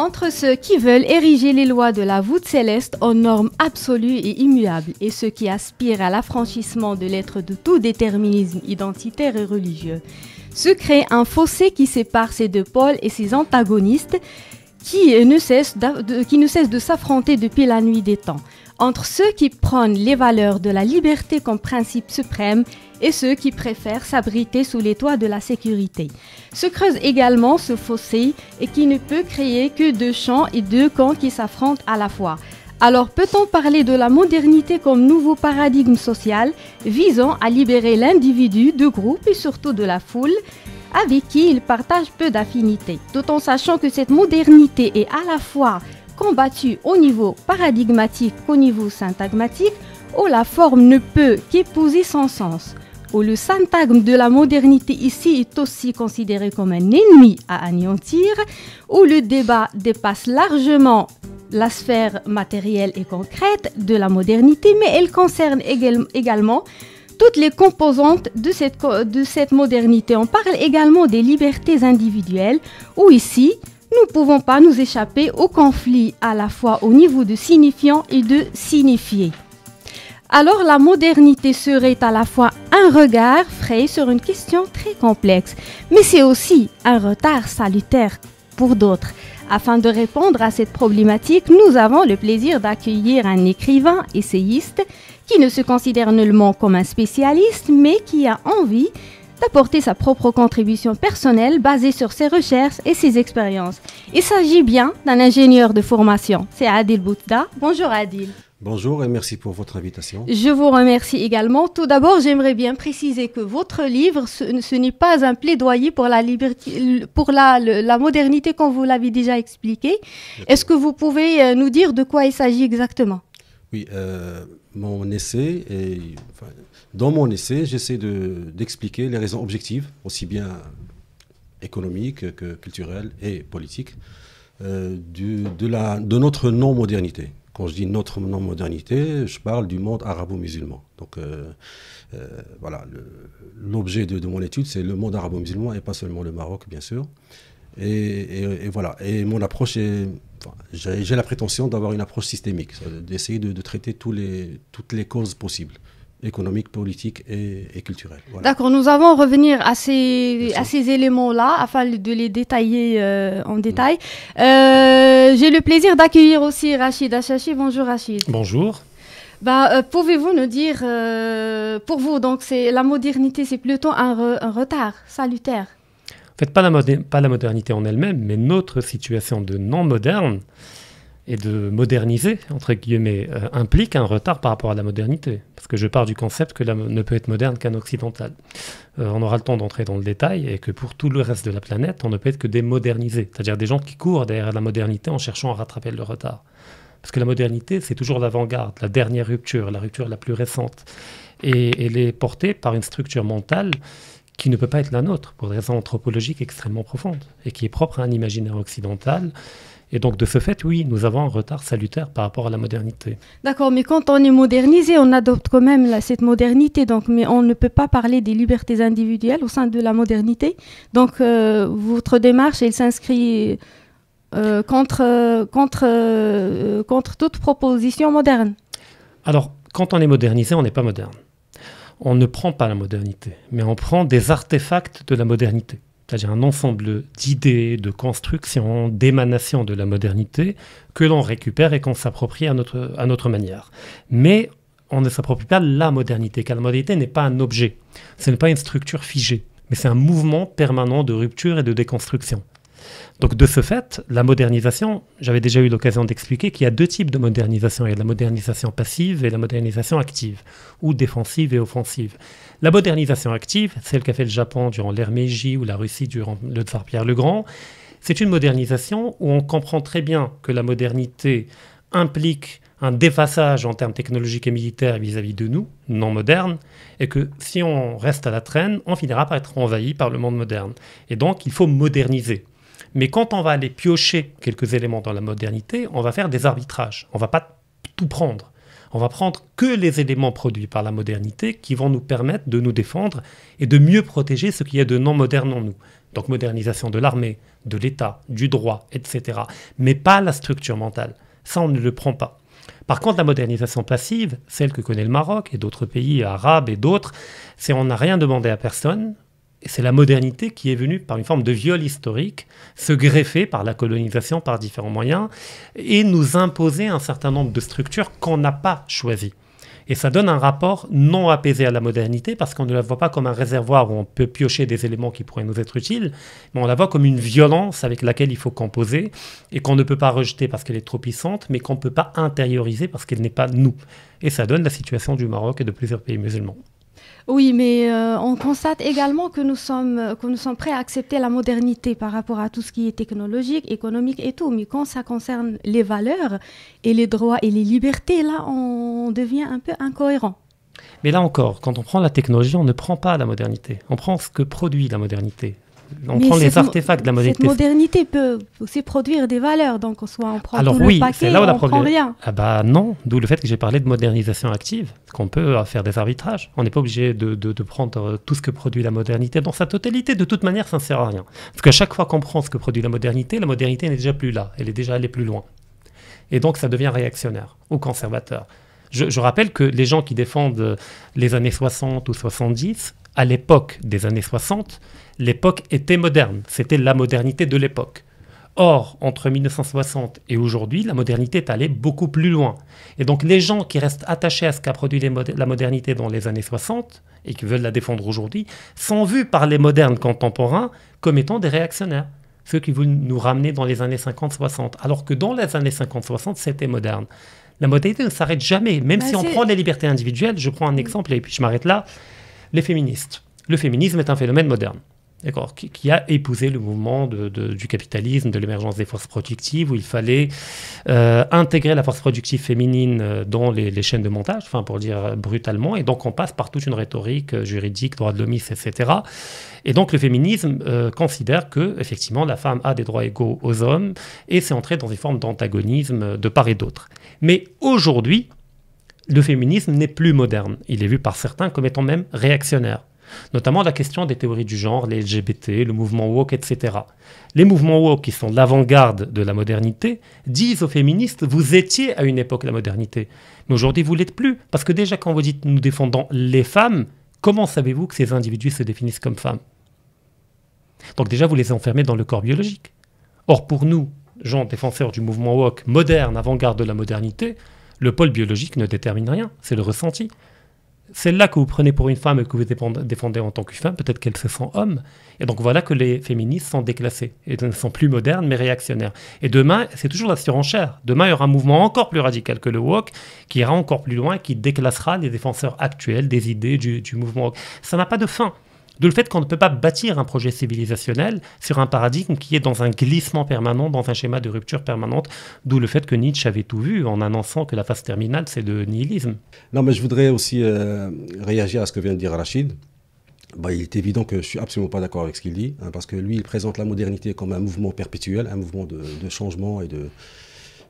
entre ceux qui veulent ériger les lois de la voûte céleste en normes absolues et immuables et ceux qui aspirent à l'affranchissement de l'être de tout déterminisme identitaire et religieux. Se crée un fossé qui sépare ces deux pôles et ses antagonistes qui ne cessent de s'affronter depuis la nuit des temps entre ceux qui prônent les valeurs de la liberté comme principe suprême et ceux qui préfèrent s'abriter sous les toits de la sécurité. Se creuse également ce fossé et qui ne peut créer que deux champs et deux camps qui s'affrontent à la fois. Alors peut-on parler de la modernité comme nouveau paradigme social visant à libérer l'individu de groupe et surtout de la foule avec qui il partage peu d'affinités, D'autant sachant que cette modernité est à la fois combattue au niveau paradigmatique qu'au niveau syntagmatique, où la forme ne peut qu'épouser son sens où le syntagme de la modernité ici est aussi considéré comme un ennemi à anéantir, où le débat dépasse largement la sphère matérielle et concrète de la modernité, mais elle concerne également toutes les composantes de cette, modernité. On parle également des libertés individuelles, où ici, nous ne pouvons pas nous échapper au conflit à la fois au niveau de signifiant et de signifié. Alors la modernité serait à la fois un regard frais sur une question très complexe, mais c'est aussi un retard salutaire pour d'autres. Afin de répondre à cette problématique, nous avons le plaisir d'accueillir un écrivain essayiste qui ne se considère nullement comme un spécialiste, mais qui a envie d'apporter sa propre contribution personnelle basée sur ses recherches et ses expériences. Il s'agit bien d'un ingénieur de formation. C'est Adil Boutda. Bonjour Adil. Bonjour et merci pour votre invitation. Je vous remercie également. Tout d'abord, j'aimerais bien préciser que votre livre, ce, n'est pas un plaidoyer pour la liberté, pour la, modernité, comme vous l'avez déjà expliqué. Est-ce que vous pouvez euh, nous dire de quoi il s'agit exactement Oui, euh, mon essai, dans mon essai, j'essaie d'expliquer les raisons objectives, aussi bien économiques que culturelles et politiques, euh, de notre non-modernité. Quand je dis notre non-modernité, je parle du monde arabo-musulman. Donc euh, euh, voilà, l'objet de, mon étude, c'est le monde arabo-musulman et pas seulement le Maroc, bien sûr. Et, voilà, et mon approche est... J'ai la prétention d'avoir une approche systémique, d'essayer de, traiter toutes les causes possibles économique, politique et, et D'accord, nous allons revenir à ces, ces éléments-là afin de les détailler euh, en mm. détail. Euh, j'ai le plaisir d'accueillir aussi Rachid Achachi. Bonjour Rachid. Bonjour. Bah, euh, Pouvez-vous nous dire, pour vous, donc la modernité, c'est plutôt un, retard salutaire En fait, pas la, pas la modernité en elle-même, mais notre situation de non-moderne et de moderniser, entre guillemets, euh, implique un retard par rapport à la modernité. Parce que je pars du concept que la ne peut être moderne qu'un occidental. Euh, on aura le temps d'entrer dans le détail et que pour tout le reste de la planète, on ne peut être que des c'est-à-dire des gens qui courent derrière la modernité en cherchant à rattraper le retard. Parce que la modernité, c'est toujours l'avant-garde, la dernière rupture, la rupture la plus récente. Et elle est portée par une structure mentale qui ne peut pas être la nôtre, pour des raisons anthropologiques extrêmement profondes, et qui est propre à un imaginaire occidental et donc, de ce fait, oui, nous avons un retard salutaire par rapport à la modernité. D'accord, mais quand on est modernisé, on adopte quand même cette modernité. Donc, mais on ne peut pas parler des libertés individuelles au sein de la modernité. Donc, euh, votre démarche, elle s'inscrit euh, contre, euh, contre, contre toute proposition moderne. Alors, quand on est modernisé, on n'est pas moderne. On ne prend pas la modernité, mais on prend des artefacts de la modernité c'est-à-dire un ensemble d'idées, de constructions, d'émanations de la modernité que l'on récupère et qu'on s'approprie à notre, manière. Mais on ne s'approprie pas la modernité, car la modernité n'est pas un objet, ce n'est pas une structure figée, mais c'est un mouvement permanent de rupture et de déconstruction. Donc de ce fait, la modernisation, j'avais déjà eu l'occasion d'expliquer qu'il y a deux types de modernisation. Il y a la modernisation passive et la modernisation active, ou défensive et offensive. La modernisation active, celle qu'a fait le Japon durant l'ère Meiji ou la Russie durant le tsar Pierre le Grand, c'est une modernisation où on comprend très bien que la modernité implique un défaçage en termes technologiques et militaires vis à -vis de nous, non modernes, et que si on reste à la traîne, on finira par être envahi par le monde moderne. Et donc, il faut moderniser. Mais quand on va aller piocher quelques éléments dans la modernité, on va faire des arbitrages. On va pas tout prendre. On va prendre que les éléments produits par la modernité qui vont nous permettre de nous défendre et de mieux protéger ce qu'il y a de non moderne en nous. Donc modernisation de l'armée, de l'État, du droit, etc. Mais pas la structure mentale. Ça, on ne le prend pas. Par contre, la modernisation passive, celle que connaît le Maroc et d'autres pays arabes et d'autres, c'est on n'a rien demandé à personne, c'est la modernité qui est venue par une forme de viol historique, se greffer par la colonisation, par différents moyens, et nous imposer un certain nombre de structures qu'on n'a pas choisies. Et ça donne un rapport non apaisé à la modernité parce qu'on ne la voit pas comme un réservoir où on peut piocher des éléments qui pourraient nous être utiles, mais on la voit comme une violence avec laquelle il faut composer et qu'on ne peut pas rejeter parce qu'elle est trop puissante, mais qu'on ne peut pas intérioriser parce qu'elle n'est pas nous. Et ça donne la situation du Maroc et de plusieurs pays musulmans. Oui, mais euh, on constate également que nous, sommes, que nous sommes prêts à accepter la modernité par rapport à tout ce qui est technologique, économique et tout. Mais quand ça concerne les valeurs et les droits et les libertés, là, on devient un peu incohérent. Mais là encore, quand on prend la technologie, on ne prend pas la modernité. On prend ce que produit la modernité on mais prend les artefacts de la modernité. Cette modernité peut aussi produire des valeurs, donc soit on prend Alors, tout oui, le paquet, là on prend rien. Ah bah non, d'où le fait que j'ai parlé de modernisation active, qu'on peut euh, faire des arbitrages. On n'est pas obligé de, de, prendre euh, tout ce que produit la modernité dans sa totalité. De toute manière, ça ne sert à rien. Parce qu'à chaque fois qu'on prend ce que produit la modernité, la modernité n'est déjà plus là, elle est déjà allée plus loin. Et donc ça devient réactionnaire ou conservateur. je rappelle que les gens qui défendent euh, les années 60 ou 70, à l'époque des années 60, l'époque était moderne, c'était la modernité de l'époque. Or, entre 1960 et aujourd'hui, la modernité est allée beaucoup plus loin. Et donc les gens qui restent attachés à ce qu'a produit la modernité dans les années 60 et qui veulent la défendre aujourd'hui, sont vus par les modernes contemporains comme étant des réactionnaires, ceux qui veulent nous ramener dans les années 50-60, alors que dans les années 50-60, c'était moderne. La modernité ne s'arrête jamais, même bah, si on prend les libertés individuelles. Je prends un mm. exemple et puis je m'arrête là. Les féministes. Le féminisme est un phénomène moderne qui, a épousé le mouvement du capitalisme, de l'émergence des forces productives, où il fallait euh, intégrer la force productive féminine euh, dans les, chaînes de montage, enfin pour dire euh, brutalement, et donc on passe par toute une rhétorique juridique, droit de l'homme, etc. Et donc le féminisme considère que effectivement la femme a des droits égaux aux hommes, et c'est entré dans une forme d'antagonisme de part et d'autre. Mais aujourd'hui, le féminisme n'est plus moderne. Il est vu par certains comme étant même réactionnaire notamment la question des théories du genre, les LGBT, le mouvement woke, etc. Les mouvements woke, qui sont l'avant-garde de la modernité, disent aux féministes, vous étiez à une époque la modernité, mais aujourd'hui vous l'êtes plus, parce que déjà quand vous dites nous défendons les femmes, comment savez-vous que ces individus se définissent comme femmes Donc déjà vous les enfermez dans le corps biologique. Or pour nous, gens défenseurs du mouvement woke moderne, avant-garde de la modernité, le pôle biologique ne détermine rien, c'est le ressenti celle-là que vous prenez pour une femme et que vous défendez en tant que femme, peut-être qu'elle se sent homme. Et donc voilà que les féministes sont déclassées et ne sont plus modernes mais réactionnaires. Et demain, c'est toujours la surenchère. Demain, il y aura un mouvement encore plus radical que le woke qui ira encore plus loin qui déclassera les défenseurs actuels des idées du, mouvement Ça n'a pas de fin. D'où le fait qu'on ne peut pas bâtir un projet civilisationnel sur un paradigme qui est dans un glissement permanent, dans un schéma de rupture permanente, d'où le fait que Nietzsche avait tout vu en annonçant que la phase terminale, c'est le nihilisme. Non, mais je voudrais aussi euh, réagir à ce que vient de dire Rachid. Bah, il est évident que je suis absolument pas d'accord avec ce qu'il dit, hein, parce que lui, il présente la modernité comme un mouvement perpétuel, un mouvement de, changement et de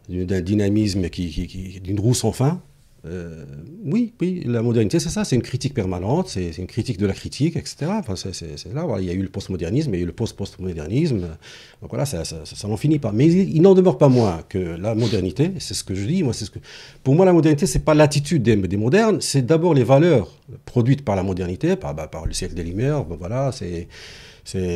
d'un dynamisme qui, qui d'une roue sans fin. Euh, oui, la modernité, c'est ça, c'est une critique permanente, c'est une critique de la critique, etc. Enfin, c'est là, voilà. il y a eu le postmodernisme, il y a eu le post-postmodernisme, donc voilà, ça, n'en finit pas. Mais il, n'en demeure pas moins que la modernité, c'est ce que je dis, moi, c'est ce que... Pour moi, la modernité, c'est pas l'attitude des, modernes, c'est d'abord les valeurs produites par la modernité, par, bah, par le siècle des Lumières, voilà, c'est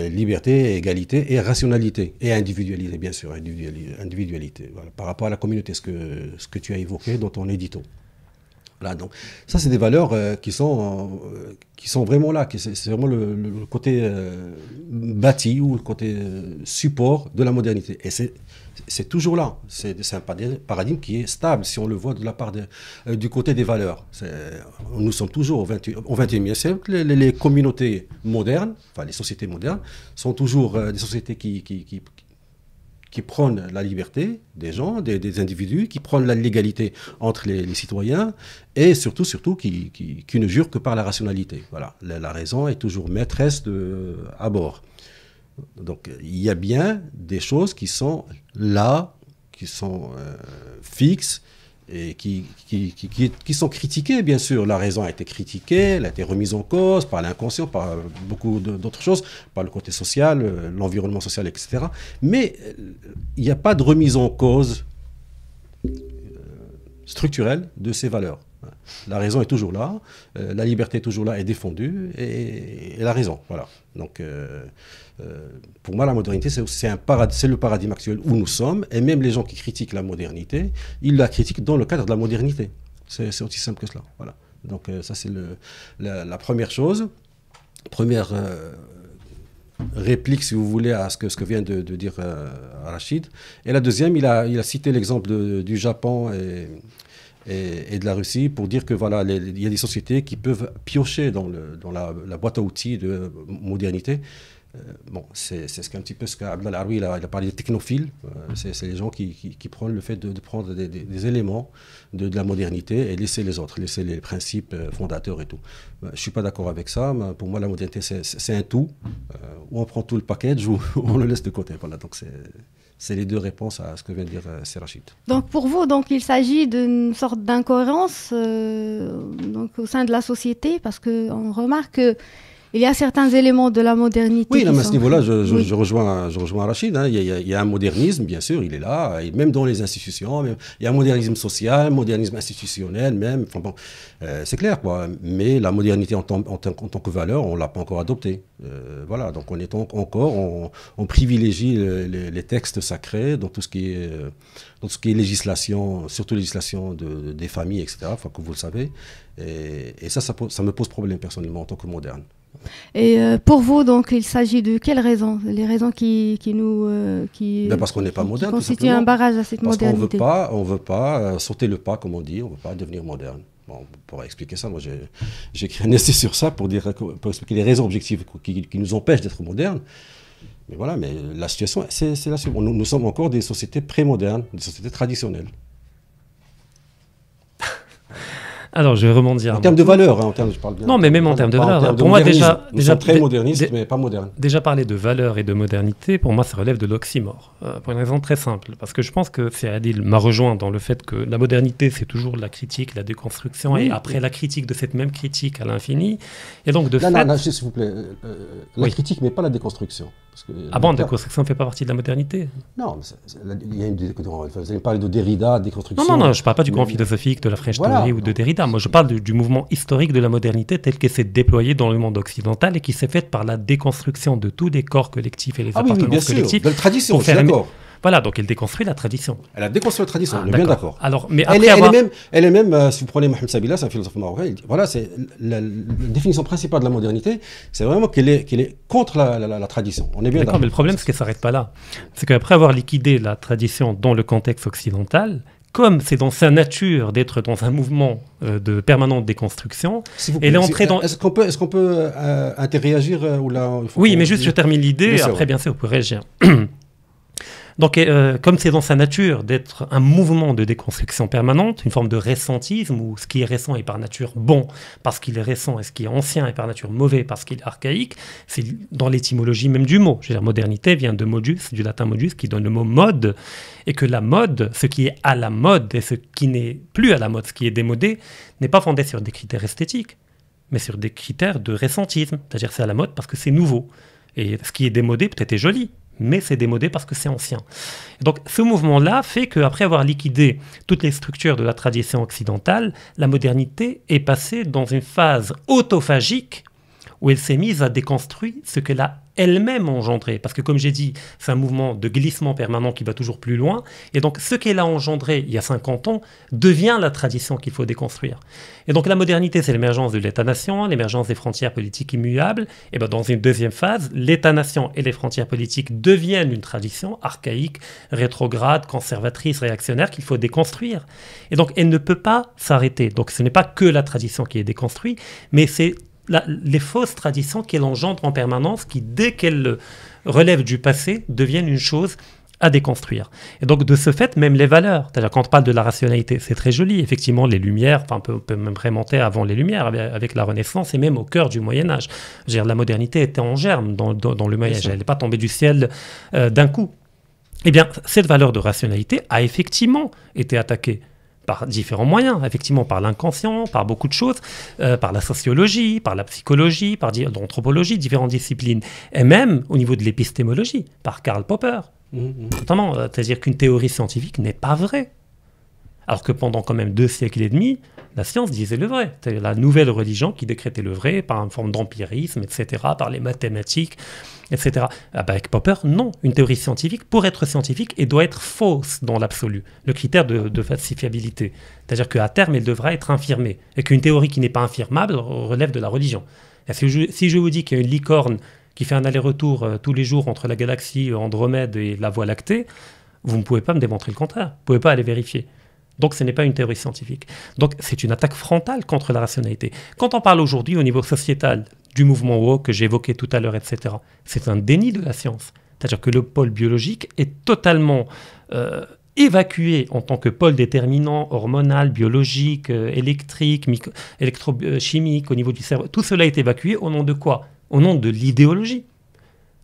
liberté, égalité et rationalité. Et individualité, bien sûr, individualité. par rapport à la communauté, ce que, ce que tu as évoqué dans ton édito. Voilà, donc ça, c'est des valeurs euh, qui, sont, euh, qui sont vraiment là. C'est vraiment le, côté euh, bâti ou le côté support de la modernité. Et c'est toujours là. C'est un paradigme qui est stable, si on le voit de la part du côté des valeurs. Nous sommes toujours au, 20, au 21e siècle. Les, communautés modernes, enfin les sociétés modernes, sont toujours des sociétés qui, qui prône la liberté des gens, des, individus, qui prône la légalité entre les, citoyens et surtout, surtout, qui, ne jure que par la rationalité. Voilà, la, raison est toujours maîtresse à bord. Donc il y a bien des choses qui sont là, qui sont euh, fixes, et qui, qui, qui, sont critiqués, bien sûr. La raison a été critiquée, elle a été remise en cause par l'inconscient, par beaucoup d'autres choses, par le côté social, euh, l'environnement social, etc. Mais euh, il n'y a pas de remise en cause euh, structurelle de ces valeurs. La raison est toujours là, euh, la liberté est toujours là, et défendue, et, la raison, voilà. Donc, euh, euh, pour moi, la modernité, c'est c'est le paradigme actuel où nous sommes, et même les gens qui critiquent la modernité, ils la critiquent dans le cadre de la modernité. C'est aussi simple que cela, voilà. Donc, ça, c'est la, première chose, première réplique, si vous voulez, à ce que, ce que vient de, dire Rachid. Et la deuxième, il a, il a cité l'exemple du Japon et, et, de la Russie pour dire que voilà, il y a des sociétés qui peuvent piocher dans, dans la, boîte à outils de modernité. Euh, bon, c'est un petit peu ce qu'Abdel Aroui, il, a parlé des technophiles. Euh, c'est les gens qui, prennent le fait de, prendre des, éléments de, la modernité et laisser les autres, laisser les principes euh, fondateurs et tout. je ne suis pas d'accord avec ça. Mais pour moi, la modernité, c'est un tout. ou on prend tout le package ou on le laisse de côté. Voilà, donc c'est. C'est les deux réponses à ce que vient de dire euh, Serachit. Donc pour vous, donc, il s'agit d'une sorte d'incohérence euh, au sein de la société, parce qu'on remarque que il y a certains éléments de la modernité. Oui, à ce niveau-là, je, rejoins, je rejoins Rachid. Hein. Il, y a, un modernisme, bien sûr, il est là, et même dans les institutions. il y a un modernisme social, un modernisme institutionnel, même. bon, euh, c'est clair, quoi. Mais la modernité en, tant, en tant, que valeur, on ne l'a pas encore adoptée. Euh, voilà, donc on est encore, on, privilégie les textes sacrés dans tout ce qui est, euh, ce qui est législation, surtout législation de, des familles, etc., que comme vous le savez. Et, ça, ça me pose problème personnellement en tant que moderne. Et euh, pour vous, donc, il s'agit de quelles raisons Les raisons qui, qui nous. Euh, qui, ben, parce qu'on n'est pas moderne. un barrage à cette modernité. Parce qu'on ne veut pas, on veut pas euh, sauter le pas, comme on dit, on ne veut pas devenir moderne. Bon, on expliquer ça. Moi, j'ai écrit un essai sur ça pour, dire, pour expliquer les raisons objectives qui, nous empêchent d'être modernes. Mais voilà, mais la situation, c'est la suivante. Nous, nous sommes encore des sociétés pré-modernes, des sociétés traditionnelles. Alors, je vais rebondir. En termes de valeur, hein, en termes, je parle bien. Non, mais même en termes de valeur. pour moi, déjà, Nous déjà très moderniste, mais pas moderne. Déjà parler de valeur et de modernité, pour moi, ça relève de l'oxymore. Euh, pour une raison très simple, parce que je pense que c'est m'a rejoint dans le fait que la modernité, c'est toujours la critique, la déconstruction, et après la critique de cette même critique à l'infini, et donc de non, fait... non, non, s'il vous plaît, euh, euh, la critique, mais pas la déconstruction ah bon, la déconstruction ne fait pas partie de la modernité Non, il y a une Vous allez parler de Derrida, déconstruction. Non, non, non, je ne parle pas du grand philosophique, de la French voilà, ou de Derrida. Moi, je parle du mouvement historique de la modernité tel qu'elle s'est déployée dans le monde occidental et qui s'est faite par la déconstruction de tous les corps collectifs et les appartements ah collectifs. oui, oui, bien Sûr, de la tradition, je d'accord. Voilà, donc elle déconstruit la tradition. Elle a déconstruit la tradition, ah, on est bien d'accord. Alors, mais elle, est, elle, même, elle est même euh, si vous prenez Mohamed Sabila, c'est un philosophe marocain, il dit, voilà, c'est la, définition principale de la modernité, c'est vraiment qu'elle est, qu'elle est contre la, tradition. On est bien d'accord. Mais le problème, c'est qu'elle ne s'arrête pas là. C'est qu'après avoir liquidé la tradition dans le contexte occidental, comme c'est dans sa nature d'être dans un mouvement euh, de permanente déconstruction, elle est entrée dans. Est-ce qu'on peut, est qu'on peut euh, interréagir ou là, Oui, mais juste je termine l'idée. Après, bien sûr, on pouvez réagir. Donc, euh, comme c'est dans sa nature d'être un mouvement de déconstruction permanente, une forme de récentisme où ce qui est récent est par nature bon parce qu'il est récent et ce qui est ancien est par nature mauvais parce qu'il est archaïque, c'est dans l'étymologie même du mot. Je veux dire, modernité vient de modus, du latin modus, qui donne le mot mode, et que la mode, ce qui est à la mode et ce qui n'est plus à la mode, ce qui est démodé, n'est pas fondé sur des critères esthétiques, mais sur des critères de récentisme. C'est-à-dire, c'est à la mode parce que c'est nouveau. Et ce qui est démodé peut-être est joli, mais c'est démodé parce que c'est ancien. Donc ce mouvement-là fait qu'après avoir liquidé toutes les structures de la tradition occidentale, la modernité est passée dans une phase autophagique où elle s'est mise à déconstruire ce qu'elle a elle-même engendrée, parce que comme j'ai dit, c'est un mouvement de glissement permanent qui va toujours plus loin, et donc ce qu'elle a engendré il y a 50 ans devient la tradition qu'il faut déconstruire. Et donc la modernité, c'est l'émergence de l'État-nation, l'émergence des frontières politiques immuables, et bien dans une deuxième phase, l'État-nation et les frontières politiques deviennent une tradition archaïque, rétrograde, conservatrice, réactionnaire qu'il faut déconstruire. Et donc elle ne peut pas s'arrêter. Donc ce n'est pas que la tradition qui est déconstruite, mais c'est les fausses traditions qu'elle engendre en permanence, qui dès qu'elle euh, relève du passé deviennent une chose à déconstruire. Et donc de ce fait, même les valeurs, c'est-à-dire quand on parle de la rationalité, c'est très joli, effectivement les Lumières, enfin on peut, même remonter avant les Lumières avec, la Renaissance et même au cœur du Moyen Âge. Je la modernité était en germe dans, le Moyen Âge, elle n'est pas tombée du ciel euh, d'un coup. Eh bien, cette valeur de rationalité a effectivement été attaquée par différents moyens, effectivement, par l'inconscient, par beaucoup de choses, euh, par la sociologie, par la psychologie, par l'anthropologie, différentes disciplines, et même au niveau de l'épistémologie, par Karl Popper, notamment. Mmh, mmh. euh, c'est-à-dire qu'une théorie scientifique n'est pas vraie. Alors que pendant quand même deux siècles et demi, la science disait le vrai. c'est la nouvelle religion qui décrétait le vrai par une forme d'empirisme, etc., par les mathématiques, etc. avec ah ben, Popper, non. Une théorie scientifique, pour être scientifique, et doit être fausse dans l'absolu. Le critère de, falsifiabilité. C'est-à-dire qu'à terme, elle devra être infirmée. Et qu'une théorie qui n'est pas infirmable relève de la religion. si, je, vous dis qu'il y a une licorne qui fait un aller-retour euh, tous les jours entre la galaxie euh, Andromède et la Voie lactée, vous ne pouvez pas me démontrer le contraire. Vous ne pouvez pas aller vérifier. Donc ce n'est pas une théorie scientifique. Donc c'est une attaque frontale contre la rationalité. Quand on parle aujourd'hui au niveau sociétal du mouvement woke que j'évoquais tout à l'heure, etc., c'est un déni de la science. C'est-à-dire que le pôle biologique est totalement euh, évacué en tant que pôle déterminant, hormonal, biologique, euh, électrique, électrochimique, euh, au niveau du cerveau. Tout cela est évacué au nom de quoi Au nom de l'idéologie.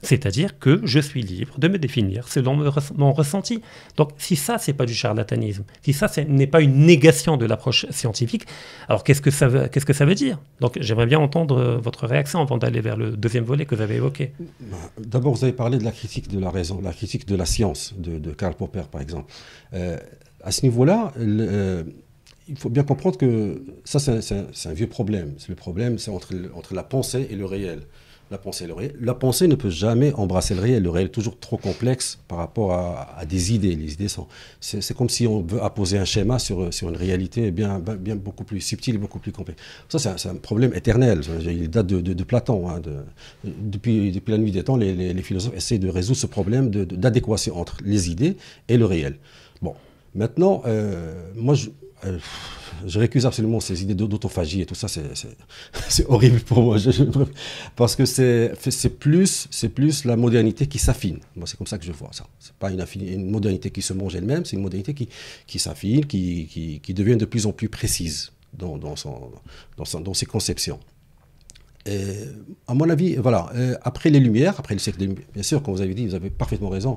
C'est-à-dire que je suis libre de me définir selon mon ressenti. Donc si ça, n'est pas du charlatanisme, si ça n'est pas une négation de l'approche scientifique, alors qu'est-ce que ça veut, dire Donc j'aimerais bien entendre euh, votre réaction avant d'aller vers le deuxième volet que vous avez évoqué. Bah, d'abord, vous avez parlé de la critique de la raison, la critique de la science de, Karl Popper, par exemple. Euh, à ce niveau-là, euh, il faut bien comprendre que ça, c'est un, vieux problème. C'est le problème, c'est entre, entre, la pensée et le réel la pensée le réel. La pensée ne peut jamais embrasser le réel. Le réel est toujours trop complexe par rapport à, des idées. Les idées sont. C'est comme si on veut apposer un schéma sur, sur une réalité bien, bien beaucoup plus subtile beaucoup plus complexe. Ça, c'est un, problème éternel. Il date de, de, Platon. Hein, depuis, la nuit des temps, les, les, philosophes essaient de résoudre ce problème d'adéquation entre les idées et le réel. Bon. Maintenant, euh, moi, je euh, je récuse absolument ces idées d'autophagie et tout ça, c'est horrible pour moi. parce que c'est plus, plus la modernité qui s'affine. Moi, c'est comme ça que je vois ça. C'est pas une, une, modernité qui se mange elle-même, c'est une modernité qui, qui s'affine, qui, qui, devient de plus en plus précise dans, dans, son, dans, son, dans ses conceptions. à mon avis, voilà, euh, après les Lumières, après le siècle des Lumières, bien sûr, comme vous avez dit, vous avez parfaitement raison,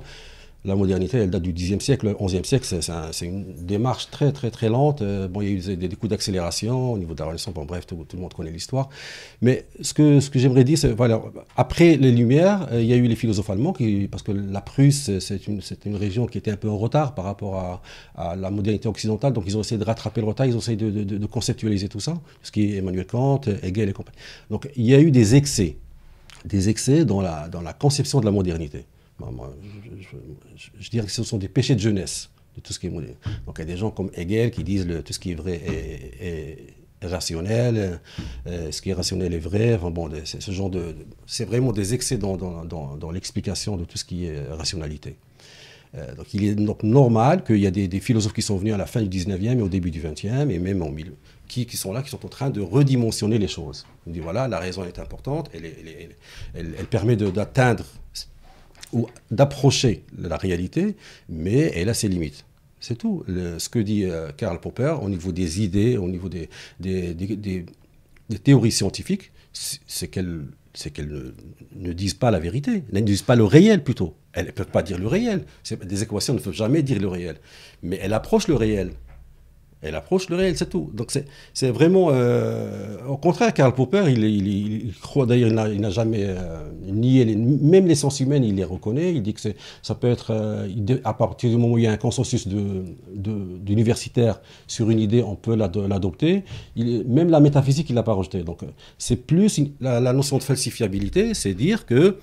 la modernité, elle date du Xe siècle, le XIe siècle, c'est une démarche très très très lente. Euh, bon, il y a eu des, coups d'accélération au niveau de la Renaissance, bon bref, tout, le monde connaît l'histoire. Mais ce que, ce que j'aimerais dire, c'est, voilà, après les Lumières, euh, il y a eu les philosophes allemands, parce que la Prusse, c'est une, une, région qui était un peu en retard par rapport à, la modernité occidentale, donc ils ont essayé de rattraper le retard, ils ont essayé de, conceptualiser tout ça, ce qui est Emmanuel Kant, Hegel et compagnie. Donc il y a eu des excès, des excès dans la, dans la conception de la modernité. Moi, je, je dirais que ce sont des péchés de jeunesse. De tout ce qui est... Donc il y a des gens comme Hegel qui disent que tout ce qui est vrai est, rationnel, euh, ce qui est rationnel est vrai. bon, c'est ce genre de, c'est vraiment des excès dans, dans, dans, l'explication de tout ce qui est euh, rationalité. Euh, donc il est donc normal qu'il y ait des, philosophes qui sont venus à la fin du 19e et au début du 20e, et même en milieu, qui, qui, sont là, qui sont en train de redimensionner les choses. On dit voilà, la raison est importante, elle, elle, elle, elle permet d'atteindre ou d'approcher la réalité, mais elle a ses limites. C'est tout. ce que dit euh, Karl Popper au niveau des idées, au niveau des, théories scientifiques, c'est qu'elles c'est ne, ne, disent pas la vérité, elles ne disent pas le réel plutôt. Elles ne peuvent pas dire le réel. Des équations ne peuvent jamais dire le réel. Mais elles approchent le réel elle approche le réel, c'est tout. Donc c'est vraiment... Euh, au contraire, Karl Popper, il, croit, d'ailleurs, il n'a jamais nié, nié, les, même l'essence il les reconnaît, il dit que ça peut être, euh, à partir du moment où il y a un consensus d'universitaires de, sur une idée, on peut l'adopter. Même la métaphysique, il ne l'a pas rejetée. Donc c'est plus la, notion de falsifiabilité, c'est dire que...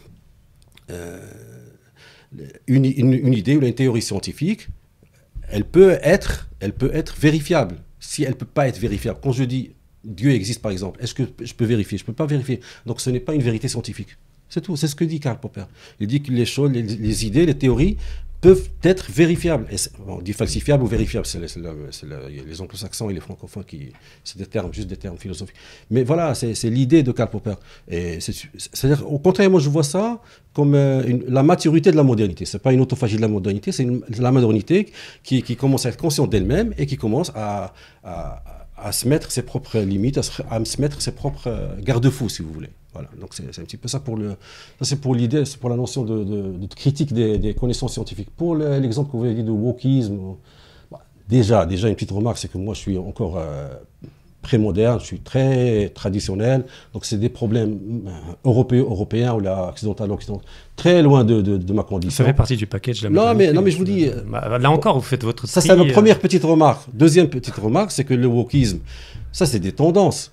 Euh, une, une idée ou une théorie scientifique, elle peut être, elle peut être vérifiable. Si elle ne peut pas être vérifiable, quand je dis Dieu existe par exemple, est-ce que je peux vérifier Je ne peux pas vérifier. Donc ce n'est pas une vérité scientifique. C'est tout, c'est ce que dit Karl Popper. Il dit que les choses, les idées, les théories peuvent être vérifiables. on dit falsifiables ou vérifiables, c'est les anglo-saxons et les francophones qui. C'est des termes, juste des termes philosophiques. Mais voilà, c'est l'idée de Karl Popper. C'est-à-dire, au contraire, moi je vois ça comme euh, la maturité de la modernité. c'est pas une autophagie de la modernité, c'est la modernité qui, commence à être consciente d'elle-même et qui commence à, se mettre ses propres limites, à se mettre ses propres euh, garde-fous, si vous voulez. Voilà, donc c'est un petit peu ça pour le, ça c'est pour l'idée, c'est pour la notion de, de, critique des, des, connaissances scientifiques. Pour l'exemple que vous avez dit de wokisme, déjà, déjà une petite remarque, c'est que moi je suis encore euh, prémoderne, moderne je suis très traditionnel, donc c'est des problèmes euh, européens, européens ou là, occidental, occidental, très loin de, de, ma condition. Ça fait partie du package. La non, mais, non, mais je vous dis... Là euh, encore, vous faites votre... Ça, c'est ma première petite remarque. Deuxième petite remarque, c'est que le wokisme, ça, c'est des tendances.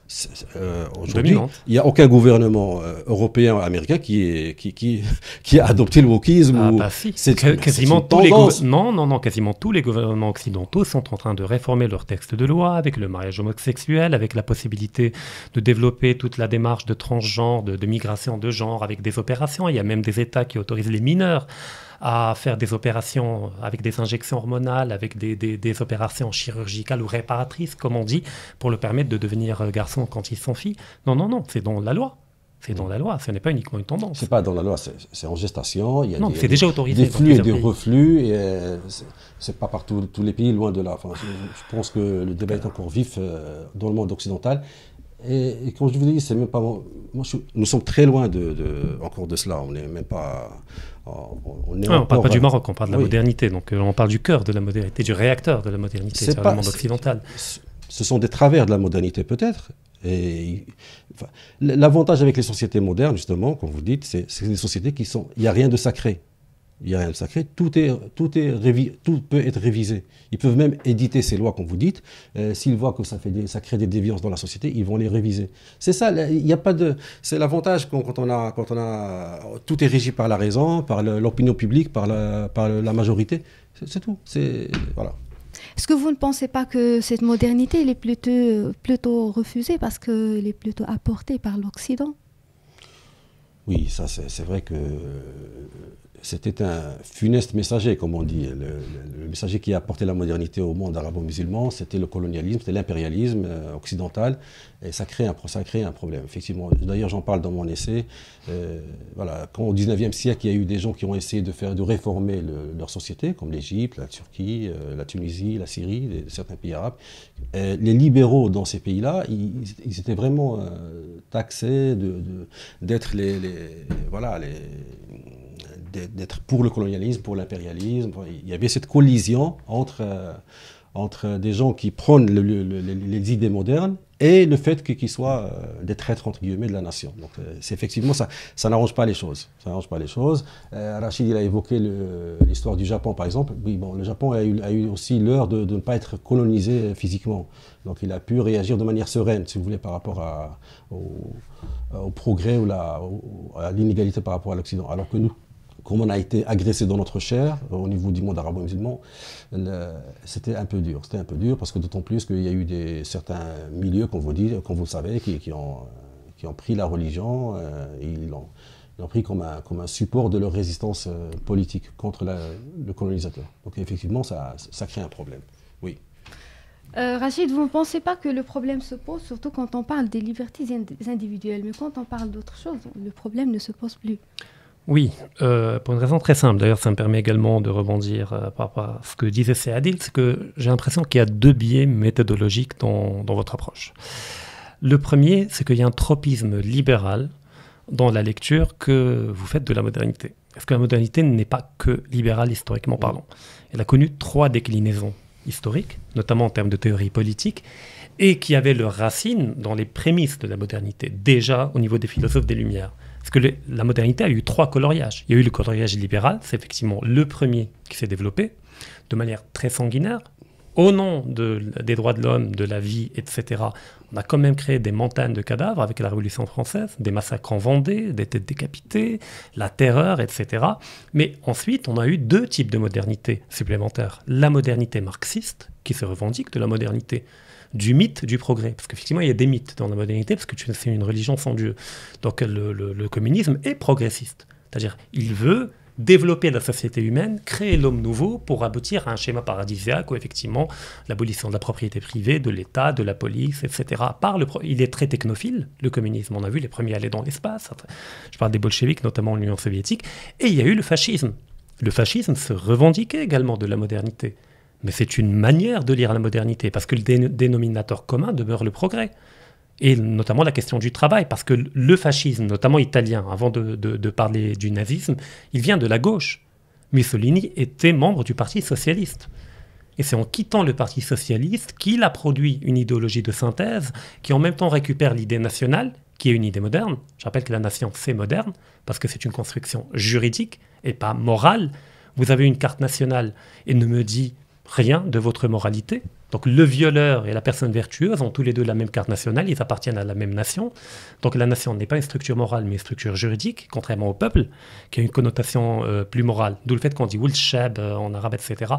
Euh, aujourd'hui, il n'y a aucun gouvernement euh, européen ou américain qui, qui, qui, a adopté le wokisme. Ah, bah, si. C'est quasiment tendance. non, non, non, quasiment tous les gouvernements occidentaux sont en train de réformer leurs textes de loi avec le mariage homosexuel, avec la possibilité de développer toute la démarche de transgenre, de, de migration de genre, avec des opérations. Il y a même des États qui autorisent les mineurs à faire des opérations avec des injections hormonales, avec des, opérations chirurgicales ou réparatrices, comme on dit, pour le permettre de devenir garçon quand ils sont filles. Non, non, non, c'est dans la loi. C'est dans mm. la loi, ce n'est pas uniquement une tendance. C'est pas dans la loi, c'est en gestation. Il y c'est déjà autorisé. Des flux et des reflux, et euh, c'est pas partout tous les pays, loin de là. je, pense que le débat est encore vif euh, dans le monde occidental et, quand je vous dis, c'est même pas. nous sommes très loin de, encore de cela. On n'est même pas. On ne parle pas du Maroc, on parle de la modernité. Donc euh, on parle du cœur de la modernité, du réacteur de la modernité, c'est le monde occidental. Ce sont des travers de la modernité peut-être. Et l'avantage avec les sociétés modernes, justement, comme vous dites, c'est, c'est des sociétés qui sont. Il n'y a rien de sacré. Il n'y a rien de sacré. tout peut être révisé. Ils peuvent même éditer ces lois, qu'on vous dites. Euh, s'ils voient que ça, crée des déviances dans la société, ils vont les réviser. C'est ça, il n'y a pas de... C'est l'avantage quand, on a, quand on a... Tout est régi par la raison, par l'opinion publique, par la, majorité. C'est tout. C'est... Voilà. Est-ce que vous ne pensez pas que cette modernité, elle est plutôt, plutôt refusée parce qu'elle est plutôt apportée par l'Occident oui, ça c'est vrai que c'était un funeste messager, comme on dit. Le, messager qui a apporté la modernité au monde arabo-musulman, c'était le colonialisme, c'était l'impérialisme euh, occidental. Et ça crée, un, un problème, effectivement. D'ailleurs, j'en parle dans mon essai. Euh, voilà, quand au 19e siècle, il y a eu des gens qui ont essayé de, faire, de réformer leur société, comme l'Égypte, la Turquie, euh, la Tunisie, la Syrie, certains pays arabes. les libéraux dans ces pays-là, ils, étaient vraiment taxés d'être de, les, voilà, les d'être pour le colonialisme, pour l'impérialisme. Il y avait cette collision entre, euh, entre des gens qui prônent les idées modernes et le fait qu'ils soient euh, des traîtres, entre guillemets, de la nation. Donc, euh, c'est effectivement, ça, ça n'arrange pas les choses. Ça n'arrange pas les choses. Rachid, il a évoqué l'histoire du Japon, par exemple. Oui, bon, le Japon a eu, a eu aussi l'heure de, de, ne pas être colonisé physiquement. Donc, il a pu réagir de manière sereine, si vous voulez, par rapport à, au, au, progrès ou la, à l'inégalité par rapport à l'Occident. Alors que nous, comme on a été agressé dans notre chair, euh, au niveau du monde arabo-musulman, c'était un peu dur. C'était un peu dur parce que d'autant plus qu'il y a eu des, certains milieux, comme vous dit, vous le savez, qui, ont, pris la religion, euh, et ils l'ont pris comme un, comme un support de leur résistance euh, politique contre le colonisateur. Donc effectivement, ça, crée un problème. Oui. Rachid, vous ne pensez pas que le problème se pose, surtout quand on parle des libertés individuelles, mais quand on parle d'autre chose, le problème ne se pose plus. Oui, euh, pour une raison très simple. D'ailleurs, ça me permet également de rebondir euh, par rapport à ce que disait Céadil, c'est que j'ai l'impression qu'il y a deux biais méthodologiques dans, votre approche. Le premier, c'est qu'il y a un tropisme libéral dans la lecture que vous faites de la modernité. Parce que la modernité n'est pas que libérale historiquement parlant. Elle a connu trois déclinaisons historiques, notamment en termes de théorie politique, et qui avaient leurs racine dans les prémices de la modernité, déjà au niveau des philosophes des Lumières. Parce que la modernité a eu trois coloriages. Il y a eu le coloriage libéral, c'est effectivement le premier qui s'est développé de manière très sanguinaire. Au nom des droits de l'homme, de la vie, etc., on a quand même créé des montagnes de cadavres avec la Révolution française, des massacres en Vendée, des têtes décapitées, la terreur, etc. Mais ensuite, on a eu deux types de modernité supplémentaires. La modernité marxiste, qui se revendique de la modernité du mythe du progrès. Parce qu'effectivement, il y a des mythes dans la modernité, parce que c'est une religion sans Dieu. Donc le, communisme est progressiste. C'est-à-dire, il veut développer la société humaine, créer l'homme nouveau pour aboutir à un schéma paradisiaque où effectivement l'abolition de la propriété privée, de l'État, de la police, etc. il est très technophile, le communisme. On a vu les premiers aller dans l'espace. Je parle des bolcheviks, notamment l'Union soviétique. Et il y a eu le fascisme. Le fascisme se revendiquait également de la modernité mais c'est une manière de lire la modernité, parce que le dénominateur commun demeure le progrès. Et notamment la question du travail, parce que le fascisme, notamment italien, avant de, de parler du nazisme, il vient de la gauche. Mussolini était membre du Parti socialiste. Et c'est en quittant le Parti socialiste qu'il a produit une idéologie de synthèse qui en même temps récupère l'idée nationale, qui est une idée moderne. Je rappelle que la nation, c'est moderne, parce que c'est une construction juridique et pas morale. Vous avez une carte nationale et ne me dit rien de votre moralité. Donc le violeur et la personne vertueuse ont tous les deux la même carte nationale, ils appartiennent à la même nation. Donc la nation n'est pas une structure morale, mais une structure juridique, contrairement au peuple, qui a une connotation euh, plus morale. D'où le fait qu'on dit Wulshab euh, en arabe, etc.,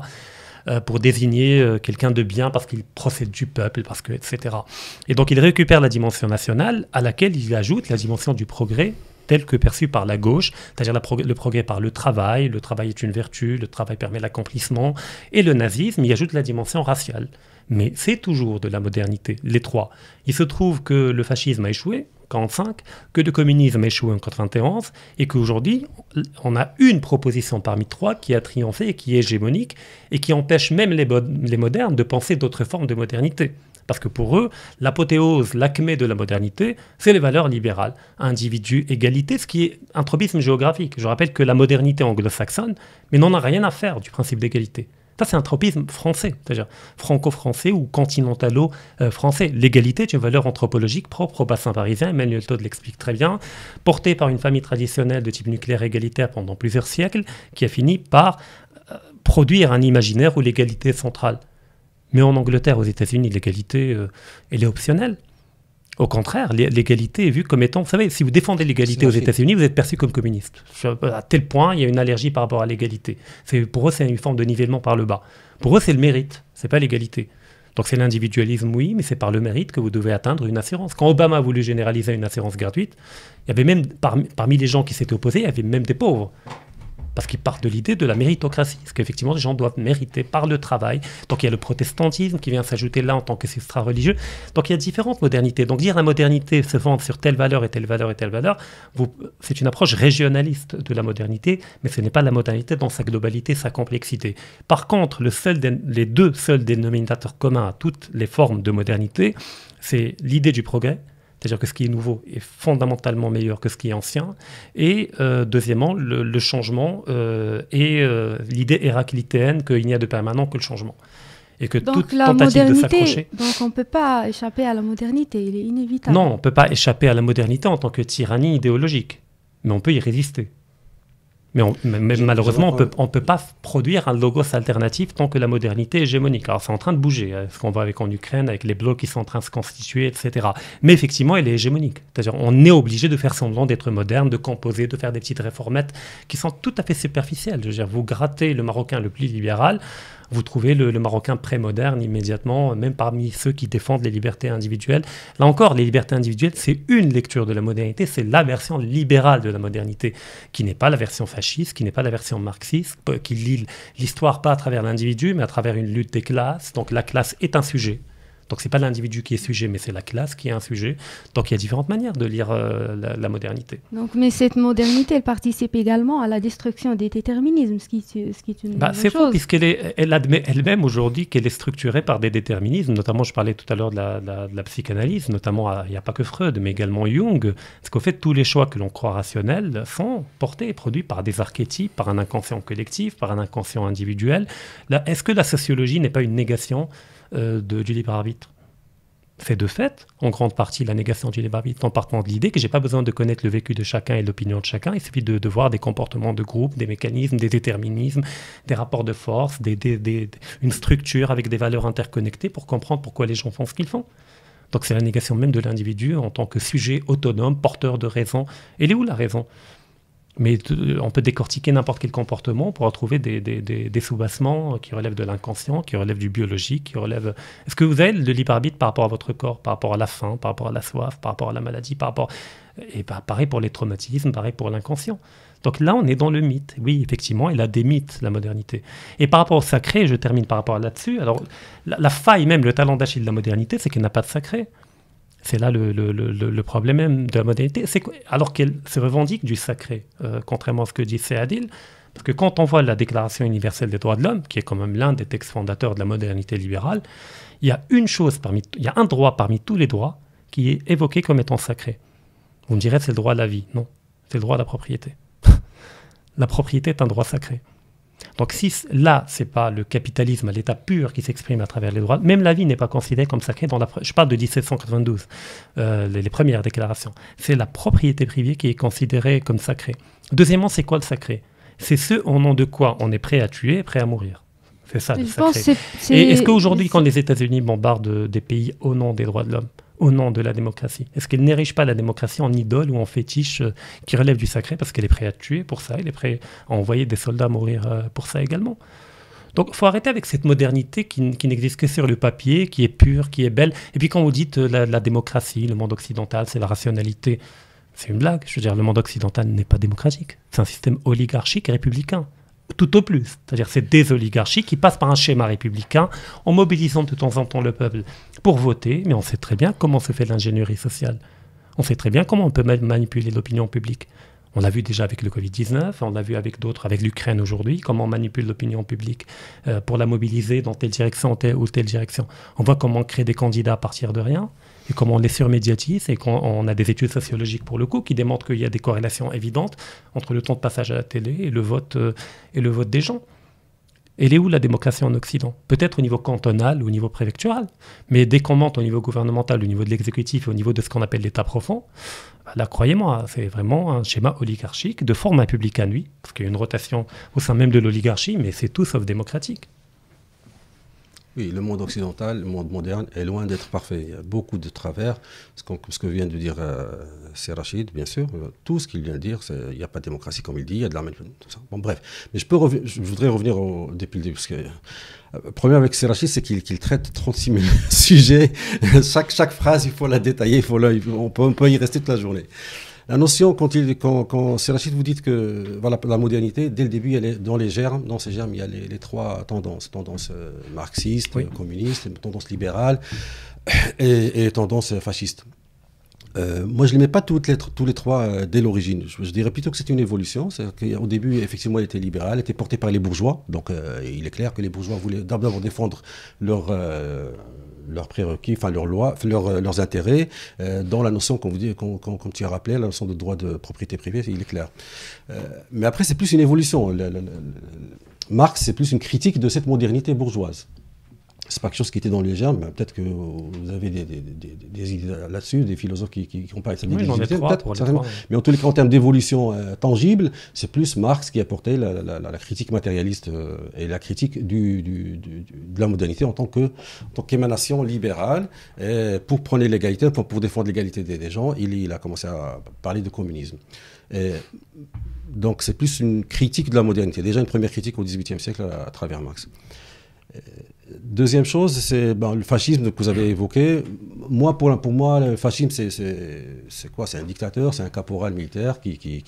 euh, pour désigner quelqu'un de bien parce qu'il procède du peuple, parce que, etc. Et donc il récupère la dimension nationale à laquelle il ajoute la dimension du progrès tel que perçu par la gauche, c'est-à-dire le progrès par le travail, le travail est une vertu, le travail permet l'accomplissement, et le nazisme y ajoute la dimension raciale. Mais c'est toujours de la modernité, les trois. Il se trouve que le fascisme a échoué, 45, que le communisme a échoué en 91, et qu'aujourd'hui, on a une proposition parmi trois qui a triomphé qui est hégémonique, et qui empêche même les modernes de penser d'autres formes de modernité. Parce que pour eux, l'apothéose, l'acmé de la modernité, c'est les valeurs libérales. Individu, égalité, ce qui est un tropisme géographique. Je rappelle que la modernité anglo-saxonne, mais n'en a rien à faire du principe d'égalité. Ça, c'est un tropisme français, c'est-à-dire franco-français ou continentalo-français. Euh, l'égalité est une valeur anthropologique propre au bassin parisien, Emmanuel Todd l'explique très bien, portée par une famille traditionnelle de type nucléaire égalitaire pendant plusieurs siècles, qui a fini par euh, produire un imaginaire où l'égalité est centrale. Mais en Angleterre, aux États-Unis, l'égalité, euh, elle est optionnelle. Au contraire, l'égalité est vue comme étant. Vous savez, si vous défendez l'égalité aux États-Unis, vous êtes perçu comme communiste. À tel point, il y a une allergie par rapport à l'égalité. Pour eux, c'est une forme de nivellement par le bas. Pour eux, c'est le mérite, c'est pas l'égalité. Donc c'est l'individualisme, oui, mais c'est par le mérite que vous devez atteindre une assurance. Quand Obama a voulu généraliser une assurance gratuite, il y avait même, parmi les gens qui s'étaient opposés, il y avait même des pauvres parce qu'il part de l'idée de la méritocratie, ce qu'effectivement les gens doivent mériter par le travail. Donc il y a le protestantisme qui vient s'ajouter là en tant que extra religieux. Donc il y a différentes modernités. Donc dire la modernité se vante sur telle valeur et telle valeur et telle valeur, c'est une approche régionaliste de la modernité, mais ce n'est pas la modernité dans sa globalité, sa complexité. Par contre, les deux seuls dénominateurs communs à toutes les formes de modernité, c'est l'idée du progrès c'est-à-dire que ce qui est nouveau est fondamentalement meilleur que ce qui est ancien. Et euh, deuxièmement, le, changement et euh, euh, l'idée héraclitéenne qu'il n'y a de permanent que le changement. Et que toute la tentative de s'accrocher. Donc on ne peut pas échapper à la modernité, il est inévitable. Non, on ne peut pas échapper à la modernité en tant que tyrannie idéologique. Mais on peut y résister. Mais, malheureusement, on peut, ne peut pas produire un logos alternatif tant que la modernité est hégémonique. Alors, c'est en train de bouger, hein, ce qu'on voit avec en Ukraine, avec les blocs qui sont en train de se constituer, etc. Mais effectivement, elle est hégémonique. C'est-à-dire, on est obligé de faire semblant d'être moderne, de composer, de faire des petites réformettes qui sont tout à fait superficielles. Je veux dire, vous grattez le Marocain le plus libéral, vous trouvez le, marocain pré-moderne immédiatement, même parmi ceux qui défendent les libertés individuelles. Là encore, les libertés individuelles, c'est une lecture de la modernité, c'est la version libérale de la modernité, qui n'est pas la version fasciste, qui n'est pas la version marxiste, qui lit l'histoire pas à travers l'individu, mais à travers une lutte des classes. Donc la classe est un sujet donc c'est pas l'individu qui est sujet, mais c'est la classe qui est un sujet. Donc il y a différentes manières de lire euh, la, modernité. Donc, mais cette modernité, elle participe également à la destruction des déterminismes, ce qui, ce qui est une bah, C'est faux, puisqu'elle est, elle admet elle-même aujourd'hui qu'elle est structurée par des déterminismes. Notamment, je parlais tout à l'heure de la, psychanalyse, notamment, il n'y a pas que Freud, mais également Jung. Parce qu'au fait, tous les choix que l'on croit rationnels sont portés et produits par des archétypes, par un inconscient collectif, par un inconscient individuel. Là, est-ce que la sociologie n'est pas une négation euh, du libre arbitre fait de fait, en grande partie, la négation du libre arbitre en partant de l'idée que j'ai pas besoin de connaître le vécu de chacun et l'opinion de chacun, il suffit de, de, voir des comportements de groupe, des mécanismes, des déterminismes, des rapports de force, des, des, une structure avec des valeurs interconnectées pour comprendre pourquoi les gens font ce qu'ils font. Donc c'est la négation même de l'individu en tant que sujet autonome, porteur de raison. Elle est où la raison mais euh, on peut décortiquer n'importe quel comportement pour retrouver des, des, des, soubassements qui relèvent de l'inconscient, qui relèvent du biologique, qui relèvent... Est-ce que vous avez le libre par rapport à votre corps, par rapport à la faim, par rapport à la soif, par rapport à la maladie, par rapport... Et bah, pareil pour les traumatismes, pareil pour l'inconscient. Donc là, on est dans le mythe. Oui, effectivement, il a des mythes, la modernité. Et par rapport au sacré, je termine par rapport à là-dessus. Alors, la, la faille même, le talent d'Achille de la modernité, c'est qu'elle n'a pas de sacré. C'est là le, problème même de la modernité, alors qu'elle se revendique du sacré, euh, contrairement à ce que dit Seadil, parce que quand on voit la Déclaration universelle des droits de l'homme, qui est quand même l'un des textes fondateurs de la modernité libérale, il y a une chose parmi, il y a un droit parmi tous les droits qui est évoqué comme étant sacré. Vous me direz, c'est le droit à la vie. Non, c'est le droit à la propriété. la propriété est un droit sacré. Donc si là, c'est pas le capitalisme à l'état pur qui s'exprime à travers les droits, même la vie n'est pas considérée comme sacrée. Dans la, je parle de 1792, euh, les, premières déclarations. C'est la propriété privée qui est considérée comme sacrée. Deuxièmement, c'est quoi le sacré C'est ce au nom de quoi on est prêt à tuer, prêt à mourir. C'est ça le sacré. Et est-ce qu'aujourd'hui, quand les États-Unis bombardent euh, des pays au nom des droits de l'homme, au nom de la démocratie Est-ce qu'elle n'érige pas la démocratie en idole ou en fétiche euh, qui relève du sacré parce qu'elle est prête à tuer pour ça, elle est prête à envoyer des soldats mourir euh, pour ça également donc, faut arrêter avec cette modernité qui, n'existe que sur le papier, qui est pure, qui est belle. Et puis, quand vous dites euh, la, la démocratie, le monde occidental, c'est la rationalité, c'est une blague. Je veux dire, le monde occidental n'est pas démocratique. C'est un système oligarchique et républicain tout au plus. C'est-à-dire c'est des oligarchies qui passent par un schéma républicain en mobilisant de temps en temps le peuple pour voter, mais on sait très bien comment se fait l'ingénierie sociale. On sait très bien comment on peut manipuler l'opinion publique. On l'a vu déjà avec le Covid-19, on l'a vu avec d'autres, avec l'Ukraine aujourd'hui, comment on manipule l'opinion publique euh, pour la mobiliser dans telle direction ou telle, ou telle direction. On voit comment créer des candidats à partir de rien et comme on les surmédiatise et qu'on a des études sociologiques pour le coup qui démontrent qu'il y a des corrélations évidentes entre le temps de passage à la télé et le vote, euh, et le vote des gens. Elle est où la démocratie en Occident Peut-être au niveau cantonal, ou au niveau préfectural, mais dès qu'on monte au niveau gouvernemental, au niveau de l'exécutif au niveau de ce qu'on appelle l'État profond, bah là, croyez-moi, c'est vraiment un schéma oligarchique de forme un public à nuit, parce qu'il y a une rotation au sein même de l'oligarchie, mais c'est tout sauf démocratique. Oui, le monde occidental, le monde moderne est loin d'être parfait. Il y a beaucoup de travers. Ce, que vient de dire euh, Serachid, bien sûr, euh, tout ce qu'il vient de dire, il n'y a pas de démocratie comme il dit, il y a de l'armée, tout ça. Bon, bref. Mais je, peux je voudrais revenir au, depuis le début. Parce que, euh, le problème avec Serachid, c'est qu'il traite 36 000 sujets. chaque, phrase, il faut la détailler, il faut la, on, peut, on peut y rester toute la journée. La notion, quand, il, quand, quand vous dites que voilà, la modernité, dès le début, elle est dans les germes, dans ces germes, il y a les, trois tendances. Tendance euh, marxiste, communiste, tendance libérale et, tendance euh, fasciste. Euh, moi, je ne les mets pas toutes tous les trois dès l'origine. Je, dirais plutôt que c'est une évolution. cest début, effectivement, elle était libérale, elle était portée par les bourgeois. Donc, il est clair que les bourgeois voulaient d'abord défendre leur leurs prérequis, enfin leurs lois, leurs euh, intérêts, euh, dans la notion qu'on vous dit, qu'on, tu as rappelé, la notion de droit de propriété privée, il est clair. Euh, mais après, c'est plus une évolution. Marx, c'est plus une critique de cette modernité bourgeoise c'est pas quelque chose qui était dans le mais peut-être que vous avez des, idées là-dessus, des philosophes qui, qui, qui ont parlé de ça. Mais en tous les cas, en termes d'évolution euh, tangible, c'est plus Marx qui a la, la, critique matérialiste euh, et la critique de la modernité en tant qu'émanation libérale. pour prendre l'égalité, pour défendre l'égalité des, gens, il, a commencé à parler de communisme. donc c'est plus une critique de la modernité, déjà une première critique au XVIIIe siècle à travers Marx. Deuxième chose, c'est ben, le fascisme que vous avez évoqué. Moi, pour, moi, le fascisme, c'est quoi C'est un dictateur, c'est un caporal militaire qui,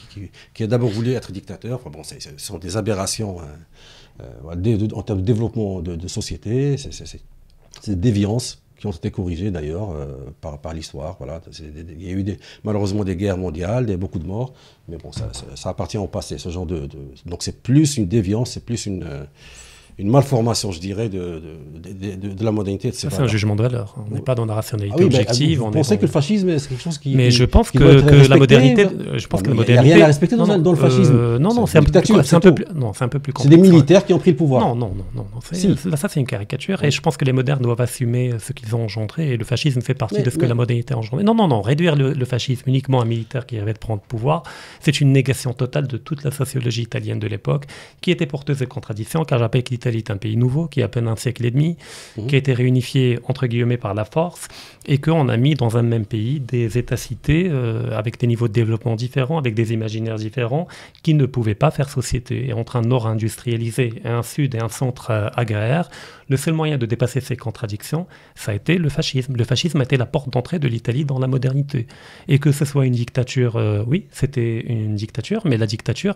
a d'abord voulu être dictateur. bon, ce sont des aberrations hein. euh, en termes de développement de, société. C'est des déviances qui ont été corrigées d'ailleurs euh, par, l'histoire. Voilà. Il y a eu malheureusement des guerres mondiales, des, beaucoup de morts, mais bon, ça, appartient au passé, ce genre de... donc c'est plus une déviance, c'est plus une... Euh, une malformation, je dirais, de, de, de, la modernité. C'est un jugement de valeur. On n'est pas dans la rationalité ah ben, objective. vous on pensez que le fascisme, c'est quelque chose qui. Mais je pense que, la modernité. Je pense ah, Il n'y a rien à respecter dans, dans le euh, fascisme. non, non, c'est un, un, peu c'est un peu plus C'est des militaires qui ont pris le pouvoir. Non, non, non. non, Ça, c'est une caricature. Et je pense que les modernes doivent assumer ce qu'ils ont engendré. Et le fascisme fait partie de ce que la modernité a engendré. Non, non, non. Réduire le, fascisme uniquement à un militaire qui avait de prendre le pouvoir, c'est une négation totale de toute la sociologie italienne de l'époque, qui était porteuse de contradictions, car j'appelle l'Italie est un pays nouveau, qui a à peine un siècle et demi, mhm. qui a été réunifié, entre guillemets, par la force, et qu'on a mis dans un même pays des États-cités euh, avec des niveaux de développement différents, avec des imaginaires différents, qui ne pouvaient pas faire société. Et entre un nord industrialisé et un sud et un centre euh, agraire, le seul moyen de dépasser ces contradictions, ça a été le fascisme. Le fascisme a été la porte d'entrée de l'Italie dans la modernité. Et que ce soit une dictature, euh, oui, c'était une dictature, mais la dictature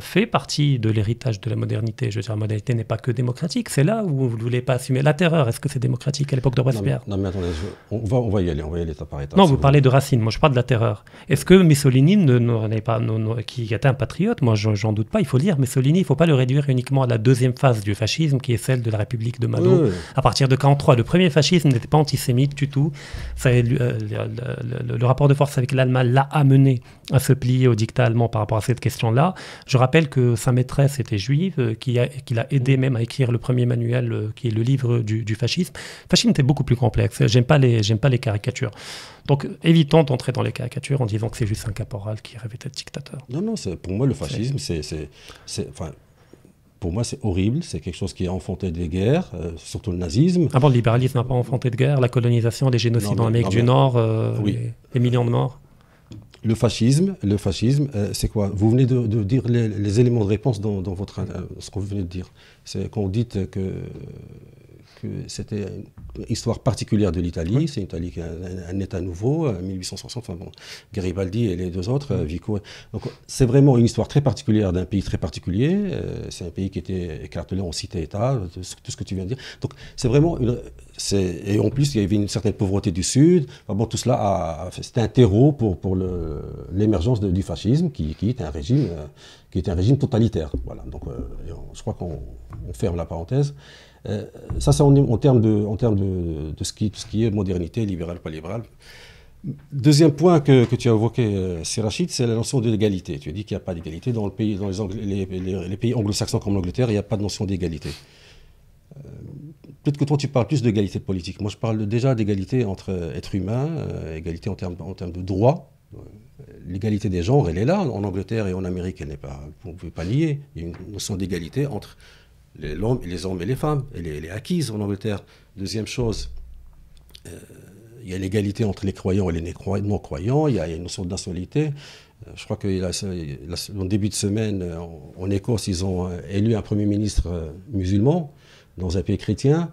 fait partie de l'héritage de la modernité. Je veux dire, la modernité n'est pas que démocratique C'est là où vous ne voulez pas assumer la terreur. Est-ce que c'est démocratique à l'époque de Robespierre non, mais attendez, on, va, on va y aller, on va y aller étape par étape. Non, vous, parlez de Racine, moi je parle de la terreur. Est-ce que Mussolini, ne, pas, qui était un patriote, moi j'en doute pas, il faut dire, Mussolini, il ne faut pas le réduire uniquement à la deuxième phase du fascisme qui est celle de la République de Mado. À partir de 43, le premier fascisme n'était pas antisémite du tout. Ça, euh, le, rapport de force avec l'Allemagne l'a amené à se plier au dictat allemand par rapport à cette question-là. Je rappelle que sa maîtresse était juive, euh, qui a, qui l'a aidé même à écrire le premier manuel euh, qui est le livre du, fascisme. Le fascisme était beaucoup plus complexe. J'aime pas les, j'aime pas les caricatures. Donc évitons d'entrer dans les caricatures en disant que c'est juste un caporal qui rêvait d'être dictateur. Non, non, pour moi, le fascisme, c'est, enfin, pour moi, c'est horrible. C'est quelque chose qui a enfanté des guerres, euh, surtout le nazisme. Avant, ah le libéralisme n'a pas enfanté de guerre. La colonisation, les génocides en Amérique du Nord, euh, oui. les, millions de morts le fascisme, le fascisme, euh, c'est quoi Vous venez de, dire les, éléments de réponse dans, votre euh, ce que vous venez de dire. C'est quand vous dites que, que c'était une histoire particulière de l'Italie, c'est c'est l'Italie qui a un, État nouveau, 1860, euh, enfin bon, Garibaldi et les deux autres, mm. Vico. Donc c'est vraiment une histoire très particulière d'un pays très particulier. c'est un pays qui était écartelé en cité-État, tout ce que tu viens de dire. Donc c'est vraiment une, et en plus, il y avait une certaine pauvreté du Sud. bon, tout cela, a c'était un terreau pour, l'émergence du fascisme, qui, est un régime, euh, qui un régime totalitaire. Voilà, donc euh, je crois qu'on ferme la parenthèse. Euh, ça, c'est en, termes, de, en de, ce qui, ce qui, est modernité, libérale, pas libérale. Deuxième point que, tu as évoqué, Sirachid, c'est la notion de l'égalité. Tu as dit qu'il n'y a pas d'égalité dans, le pays, dans les, les, les pays anglo-saxons comme l'Angleterre, il n'y a pas de notion d'égalité Peut-être que toi, tu parles plus d'égalité politique. Moi, je parle déjà d'égalité entre êtres humains, euh, égalité en termes, en termes de droits. Euh, l'égalité des genres, elle est là. En Angleterre et en Amérique, elle n'est pas, vous ne pouvez pas nier. Il y a une notion d'égalité entre les hommes, et les femmes. Elle est, acquise en Angleterre. Deuxième chose, euh, il y a l'égalité entre les croyants et les non-croyants. Il y a, une notion de nationalité. Je crois qu'en début de semaine, en, Écosse, ils ont élu un Premier ministre musulman dans un pays chrétien,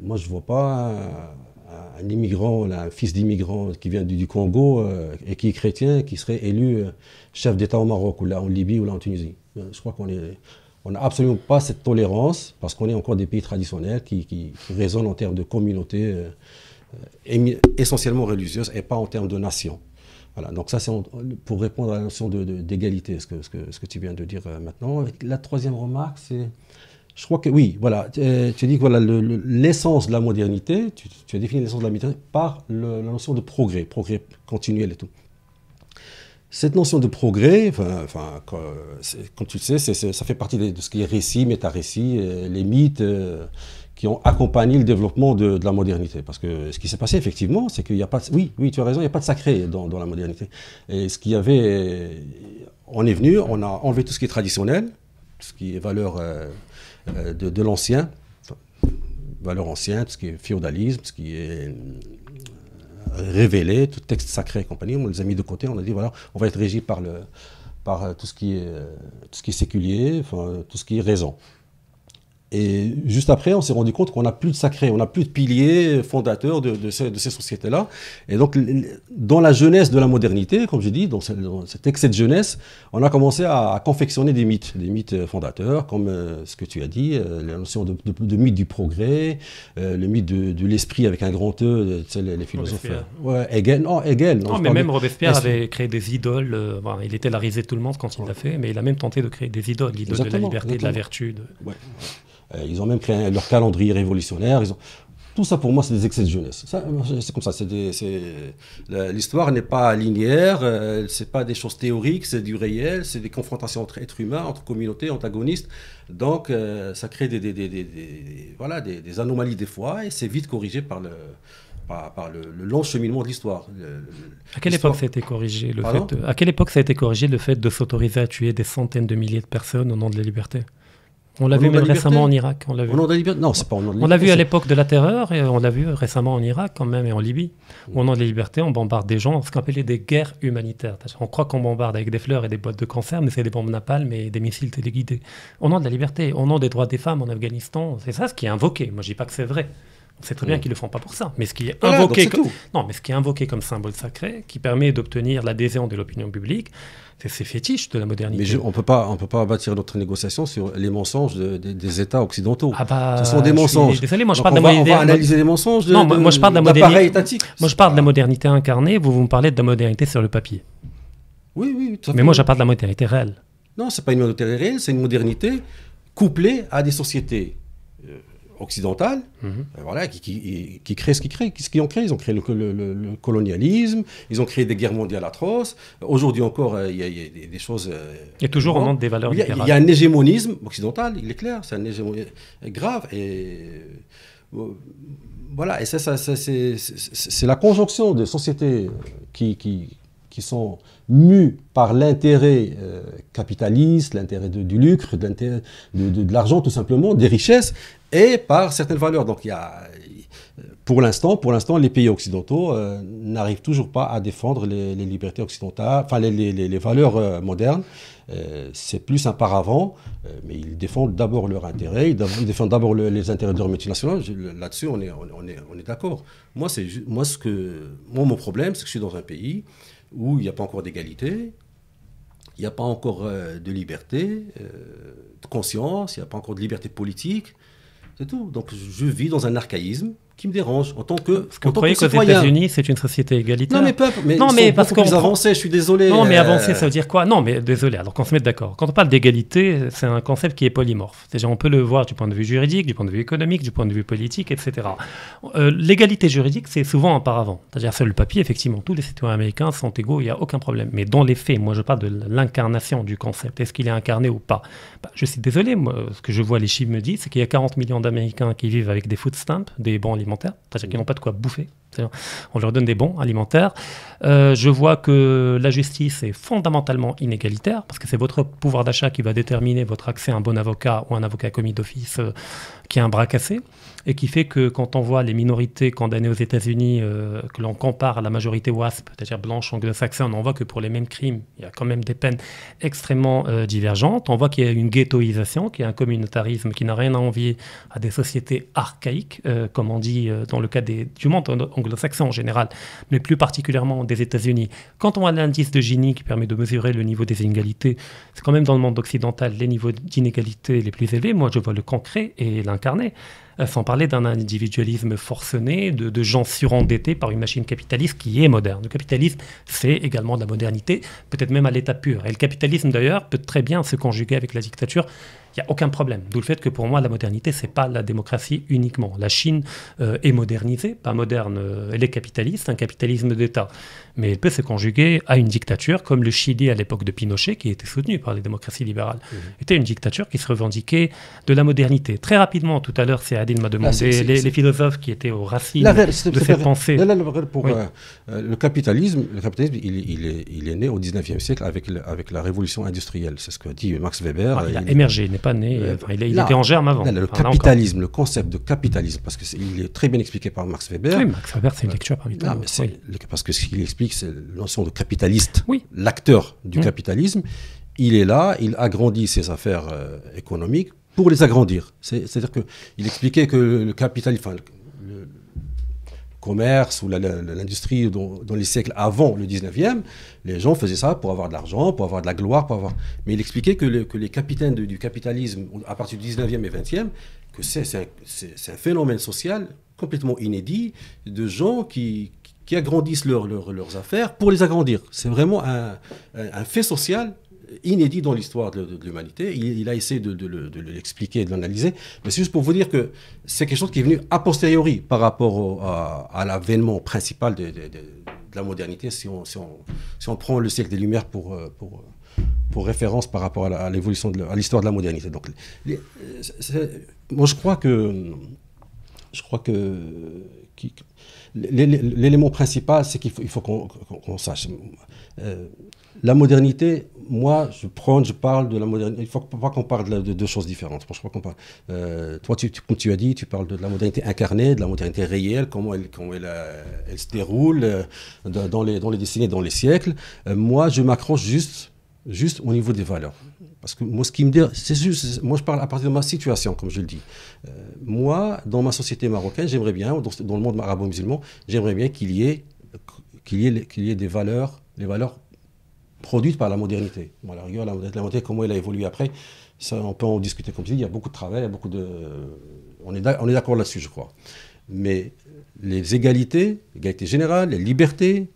moi je ne vois pas un, immigrant, un fils d'immigrant qui vient du, Congo euh, et qui est chrétien, qui serait élu euh, chef d'État au Maroc ou là en Libye ou là en Tunisie. Euh, je crois qu'on est... On n'a absolument pas cette tolérance parce qu'on est encore des pays traditionnels qui, qui, résonnent en termes de communauté essentiellement religieuse et pas en termes de nation. Voilà, donc ça c'est pour répondre à la notion d'égalité, de, ce, que, ce, que, ce, que, tu viens de dire maintenant. La troisième remarque, c'est je crois que oui, voilà. Tu, as euh, dis que voilà, l'essence de la modernité, tu, as défini l'essence de la modernité par la notion de progrès, progrès continuel et tout. Cette notion de progrès, comme tu le sais, ça fait partie de, ce qui est récit, méta-récit, euh, les mythes euh, qui ont accompagné le développement de, la modernité. Parce que ce qui s'est passé, effectivement, c'est qu'il n'y a pas de, Oui, oui, tu as raison, il n'y a pas de sacré dans, la modernité. Et ce qu'il y avait... On est venu, on a enlevé tout ce qui est traditionnel, tout ce qui est valeur... Euh, de, l'ancien, valeur ancienne, tout ce qui est féodalisme, tout ce qui est euh, révélé, tout texte sacré et compagnie, on les a mis de côté, on a dit voilà, on va être régi par, euh, tout, ce qui est, ce qui est séculier, tout ce qui est raison. Et juste après, on s'est rendu compte qu'on n'a plus de sacré, on n'a plus de piliers fondateurs de, ces, sociétés-là. Et donc, dans la jeunesse de la modernité, comme je dis, dans, cet excès de jeunesse, on a commencé à, confectionner des mythes, des mythes euh, fondateurs, comme euh, ce que tu as dit, euh, la notion de, mythe du progrès, le mythe de, l'esprit avec un grand E, tu sais, les, philosophes. Ouais, Hegel, non, Hegel. Non, mais même Robespierre avait créé des idoles. il était la risée de tout le monde quand il l'a fait, mais il a même tenté de créer des idoles, l'idole de la liberté, de la vertu. Ouais. Euh, ils ont même créé leur calendrier révolutionnaire. Ils ont... Tout ça, pour moi, c'est des excès de jeunesse. C'est comme ça. L'histoire n'est pas linéaire, euh, c'est pas des choses théoriques, c'est du réel, c'est des confrontations entre êtres humains, entre communautés, antagonistes. Donc, euh, ça crée des, voilà, des, anomalies des fois, et c'est vite corrigé par le, par, le, long cheminement de l'histoire. À quelle époque a été corrigé le fait À quelle époque ça a été corrigé le fait de s'autoriser à tuer des centaines de milliers de personnes au nom de la liberté on l'a vu même récemment en Irak. On l'a vu. On l'a vu à l'époque de la terreur et on l'a vu récemment en Irak quand même et en Libye. On mm. Au nom de la liberté, on bombarde des gens, ce qu'on appelle des guerres humanitaires. On croit qu'on bombarde avec des fleurs et des boîtes de cancer, mais c'est des bombes napalm et des missiles téléguidés. Au nom de la liberté, au nom des droits des femmes en Afghanistan, c'est ça ce qui est invoqué. Moi, je dis pas que c'est vrai c'est très bien qu'ils ne le font pas pour ça. Mais ce qui est invoqué, comme... non, mais ce qui est invoqué comme symbole sacré, qui permet d'obtenir l'adhésion de l'opinion publique, c'est ces fétiches de la modernité. Mais on peut pas, on peut pas bâtir notre négociation sur les mensonges des États occidentaux. Ah bah, ce sont des mensonges. moi je parle analyser les mensonges. De, non, moi, je parle de la modernité Moi je parle de la modernité incarnée. Vous vous me parlez de la modernité sur le papier. Oui, oui. Mais moi je parle de la modernité réelle. Non, c'est pas une modernité réelle, c'est une modernité couplée à des sociétés euh, occidentale, mhm. ben voilà, qui, qui, qui, crée ce qu'ils créent, ce qu'ils ont créé. Ils ont créé le, le, colonialisme, ils ont créé des guerres mondiales atroces. Aujourd'hui encore, euh, il y, a, des, choses. Euh, il y a toujours on des valeurs. Il y, a, il y, a, un hégémonisme occidental, il est clair, c'est un hégémonisme grave et euh, voilà. Et ça, ça, c'est la conjonction de sociétés qui, qui qui sont mues par l'intérêt capitaliste, l'intérêt du lucre, de, de l'argent tout simplement, des richesses, et par certaines valeurs. Donc, il y a, pour l'instant, pour l'instant, les pays occidentaux euh, n'arrivent toujours pas à défendre les, libertés occidentales, enfin les, les, valeurs euh, modernes. Euh, c'est plus un paravent, mais ils défendent d'abord leurs intérêts, ils défendent d'abord les intérêts de leur multinationales. Là-dessus, on est, on est, on est d'accord. Moi, c'est moi ce que, moi, mon problème, c'est que je suis dans un pays où il n'y a pas encore d'égalité, il n'y a pas encore de liberté, de conscience, il n'y a pas encore de liberté politique. Donc je vis dans un archaïsme qui me dérange en tant que Parce que vous croyez qu'aux États-Unis, c'est une société égalitaire Non, mais non, mais parce qu'on plus avancé, je suis désolé. Non, mais euh, avancer, ça veut dire quoi Non, mais désolé. Alors qu'on se mette d'accord. Quand on parle d'égalité, c'est un concept qui est polymorphe. Déjà, on peut le voir du point de vue juridique, du point de vue économique, du point de vue politique, etc. Euh, l'égalité juridique, c'est souvent un paravent. C'est-à-dire sur le papier, effectivement, tous les citoyens américains sont égaux, il n'y a aucun problème. Mais dans les faits, moi, je parle de l'incarnation du concept. Est-ce qu'il est incarné ou pas bah, Je suis désolé. Moi, ce que je vois, les chiffres me disent, c'est qu'il y a 40 millions d'Américains qui vivent avec des food stamps, des bons c'est-à-dire qu'ils n'ont pas de quoi bouffer, on leur donne des bons alimentaires. Euh, je vois que la justice est fondamentalement inégalitaire, parce que c'est votre pouvoir d'achat qui va déterminer votre accès à un bon avocat ou un avocat commis d'office euh, qui a un bras cassé, et qui fait que quand on voit les minorités condamnées aux États-Unis, euh, que l'on compare à la majorité WASP, c'est-à-dire blanche anglo-saxonne, on voit que pour les mêmes crimes, il y a quand même des peines extrêmement divergentes. On voit qu'il y a une ghettoisation, qu'il y a un communautarisme qui n'a rien à envier à des sociétés archaïques, comme on dit dans le cas des, du monde anglo saxon en général, mais plus particulièrement des États-Unis. Quand on a l'indice de Gini qui permet de mesurer le niveau des inégalités, c'est quand même dans le monde occidental les niveaux d'inégalités les plus élevés. Moi, je vois le concret et l'incarné, euh, sans parler d'un individualisme forcené, de, de gens surendettés par une machine capitaliste qui est moderne. Le capitalisme, c'est également de la modernité, peut-être même à l'état pur. Et le capitalisme, d'ailleurs, peut très bien se conjuguer avec la dictature il n'y a aucun problème. D'où le fait que pour moi, la modernité, c'est pas la démocratie uniquement. La Chine euh, est modernisée, pas moderne. Euh, elle est capitaliste, un capitalisme d'État. Mais elle peut se conjuguer à une dictature, comme le Chili à l'époque de Pinochet, qui était soutenu par les démocraties libérales. Mmh. C'était Était une dictature qui se revendiquait de la modernité. Très rapidement, tout à l'heure, c'est Adil m'a demandé ah, les, philosophes qui étaient aux racines de cette pensée. pour euh, le capitalisme, le capitalisme il, il, est, né au 19e siècle avec, avec la révolution industrielle. C'est ce que dit Max Weber. Ah, il a émergé, euh, il, était en germe avant. le capitalisme, le concept de capitalisme, parce qu'il est, est très bien expliqué par Max Weber. Oui, Max Weber, c'est une euh, lecture parmi les oui. Parce que ce qu'il explique, c'est l'ensemble de capitaliste, l'acteur du mm. capitalisme. Il est là, il agrandit ses affaires euh, économiques pour les agrandir. C'est-à-dire qu'il expliquait que le capitalisme, commerce ou l'industrie dans, les siècles avant le 19e, les gens faisaient ça pour avoir de l'argent, pour avoir de la gloire, pour avoir... Mais il expliquait que, les capitaines du capitalisme, à partir du 19e et 20e, que c'est un, phénomène social complètement inédit de gens qui, agrandissent leurs affaires pour les agrandir. C'est vraiment un fait social inédit dans l'histoire de, l'humanité. Il, a essayé de, de l'expliquer, de l'analyser, mais c'est juste pour vous dire que c'est quelque chose qui est venu a posteriori par rapport à, l'avènement principal de, la modernité, si on, si, on, prend le siècle des Lumières pour, euh, pour, référence par rapport à l'évolution, à l'histoire de, la modernité. Donc, moi, je crois que... Je crois que l'élément principal, c'est qu'il faut, qu'on sache. Euh, la modernité, moi, je prends, je parle de la modernité. Il ne faut pas qu'on parle de, deux choses différentes. qu'on parle. Euh, toi, tu, comme tu as dit, tu parles de la modernité incarnée, de la modernité réelle, comment elle, euh, se déroule euh, dans, les, décennies, dans les siècles. moi, je m'accroche juste, juste au niveau des valeurs. Parce que moi, ce qui me dit, c'est juste, moi je parle à partir de ma situation, comme je le dis. moi, dans ma société marocaine, j'aimerais bien, dans, le monde arabo-musulman, j'aimerais bien qu'il y ait, y, ait, y ait des valeurs, des valeurs produite par la modernité. Bon, la la modernité, comment elle a évolué après, ça, on peut en discuter. Comme tu il y a beaucoup de travail, beaucoup de... Euh, on est d'accord là-dessus, je crois. Mais les égalités, l'égalité générale, les libertés,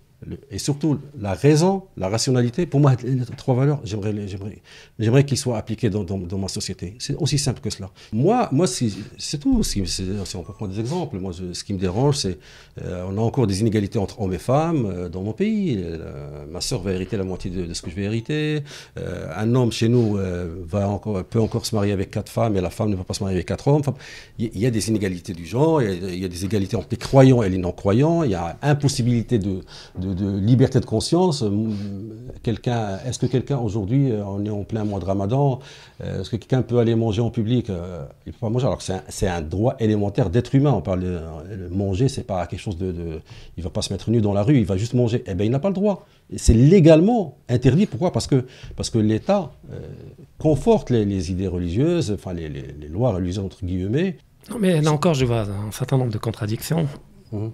et surtout la raison, la rationalité, pour moi, les trois valeurs, j'aimerais qu'ils soient appliqués dans, dans, ma société. C'est aussi simple que cela. Moi, moi c'est tout. Si, on peut prendre des exemples, moi, ce qui me dérange, c'est qu'on euh, on a encore des inégalités entre hommes et femmes euh, dans mon pays. Euh, ma soeur va hériter la moitié de, ce que je vais hériter. un homme chez nous va encore, peut encore se marier avec quatre femmes et la femme ne peut pas se marier avec quatre hommes. il y, a des inégalités du genre, il y, a, des égalités entre les croyants et les non-croyants, il y a impossibilité de de, liberté de conscience. Euh, quelqu'un, est-ce que quelqu'un aujourd'hui, euh, on est en plein mois de Ramadan, euh, est-ce que quelqu'un peut aller manger en public Il peut pas manger. Alors que c'est un, droit élémentaire d'être humain. On parle de, manger, c'est pas quelque chose de, il il va pas se mettre nu dans la rue, il va juste manger. Eh ben il n'a pas le droit. C'est légalement interdit. Pourquoi Parce que parce que l'État conforte les, idées religieuses, enfin les, lois religieuses entre guillemets. Non mais là encore, je vois un certain nombre de contradictions. Mmh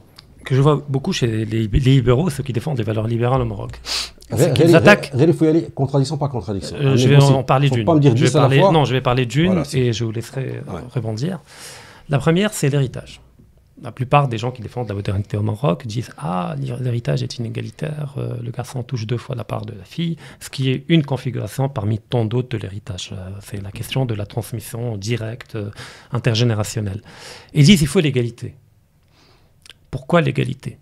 que je vois beaucoup chez les, libéraux, ceux qui défendent les valeurs libérales au Maroc. Ils attaquent. Il faut y aller contradiction par contradiction. Euh, hein, je vais en parler d'une. Pas me dire non, je vais parler d'une et je vous laisserai euh, rebondir. La première, c'est l'héritage. La plupart des gens qui défendent la modernité au Maroc disent Ah, l'héritage est inégalitaire, euh, le garçon touche deux fois la part de la fille, ce qui est une configuration parmi tant d'autres de l'héritage. c'est la question de la transmission directe, intergénérationnelle. Ils disent Il faut l'égalité. Pourquoi l'égalité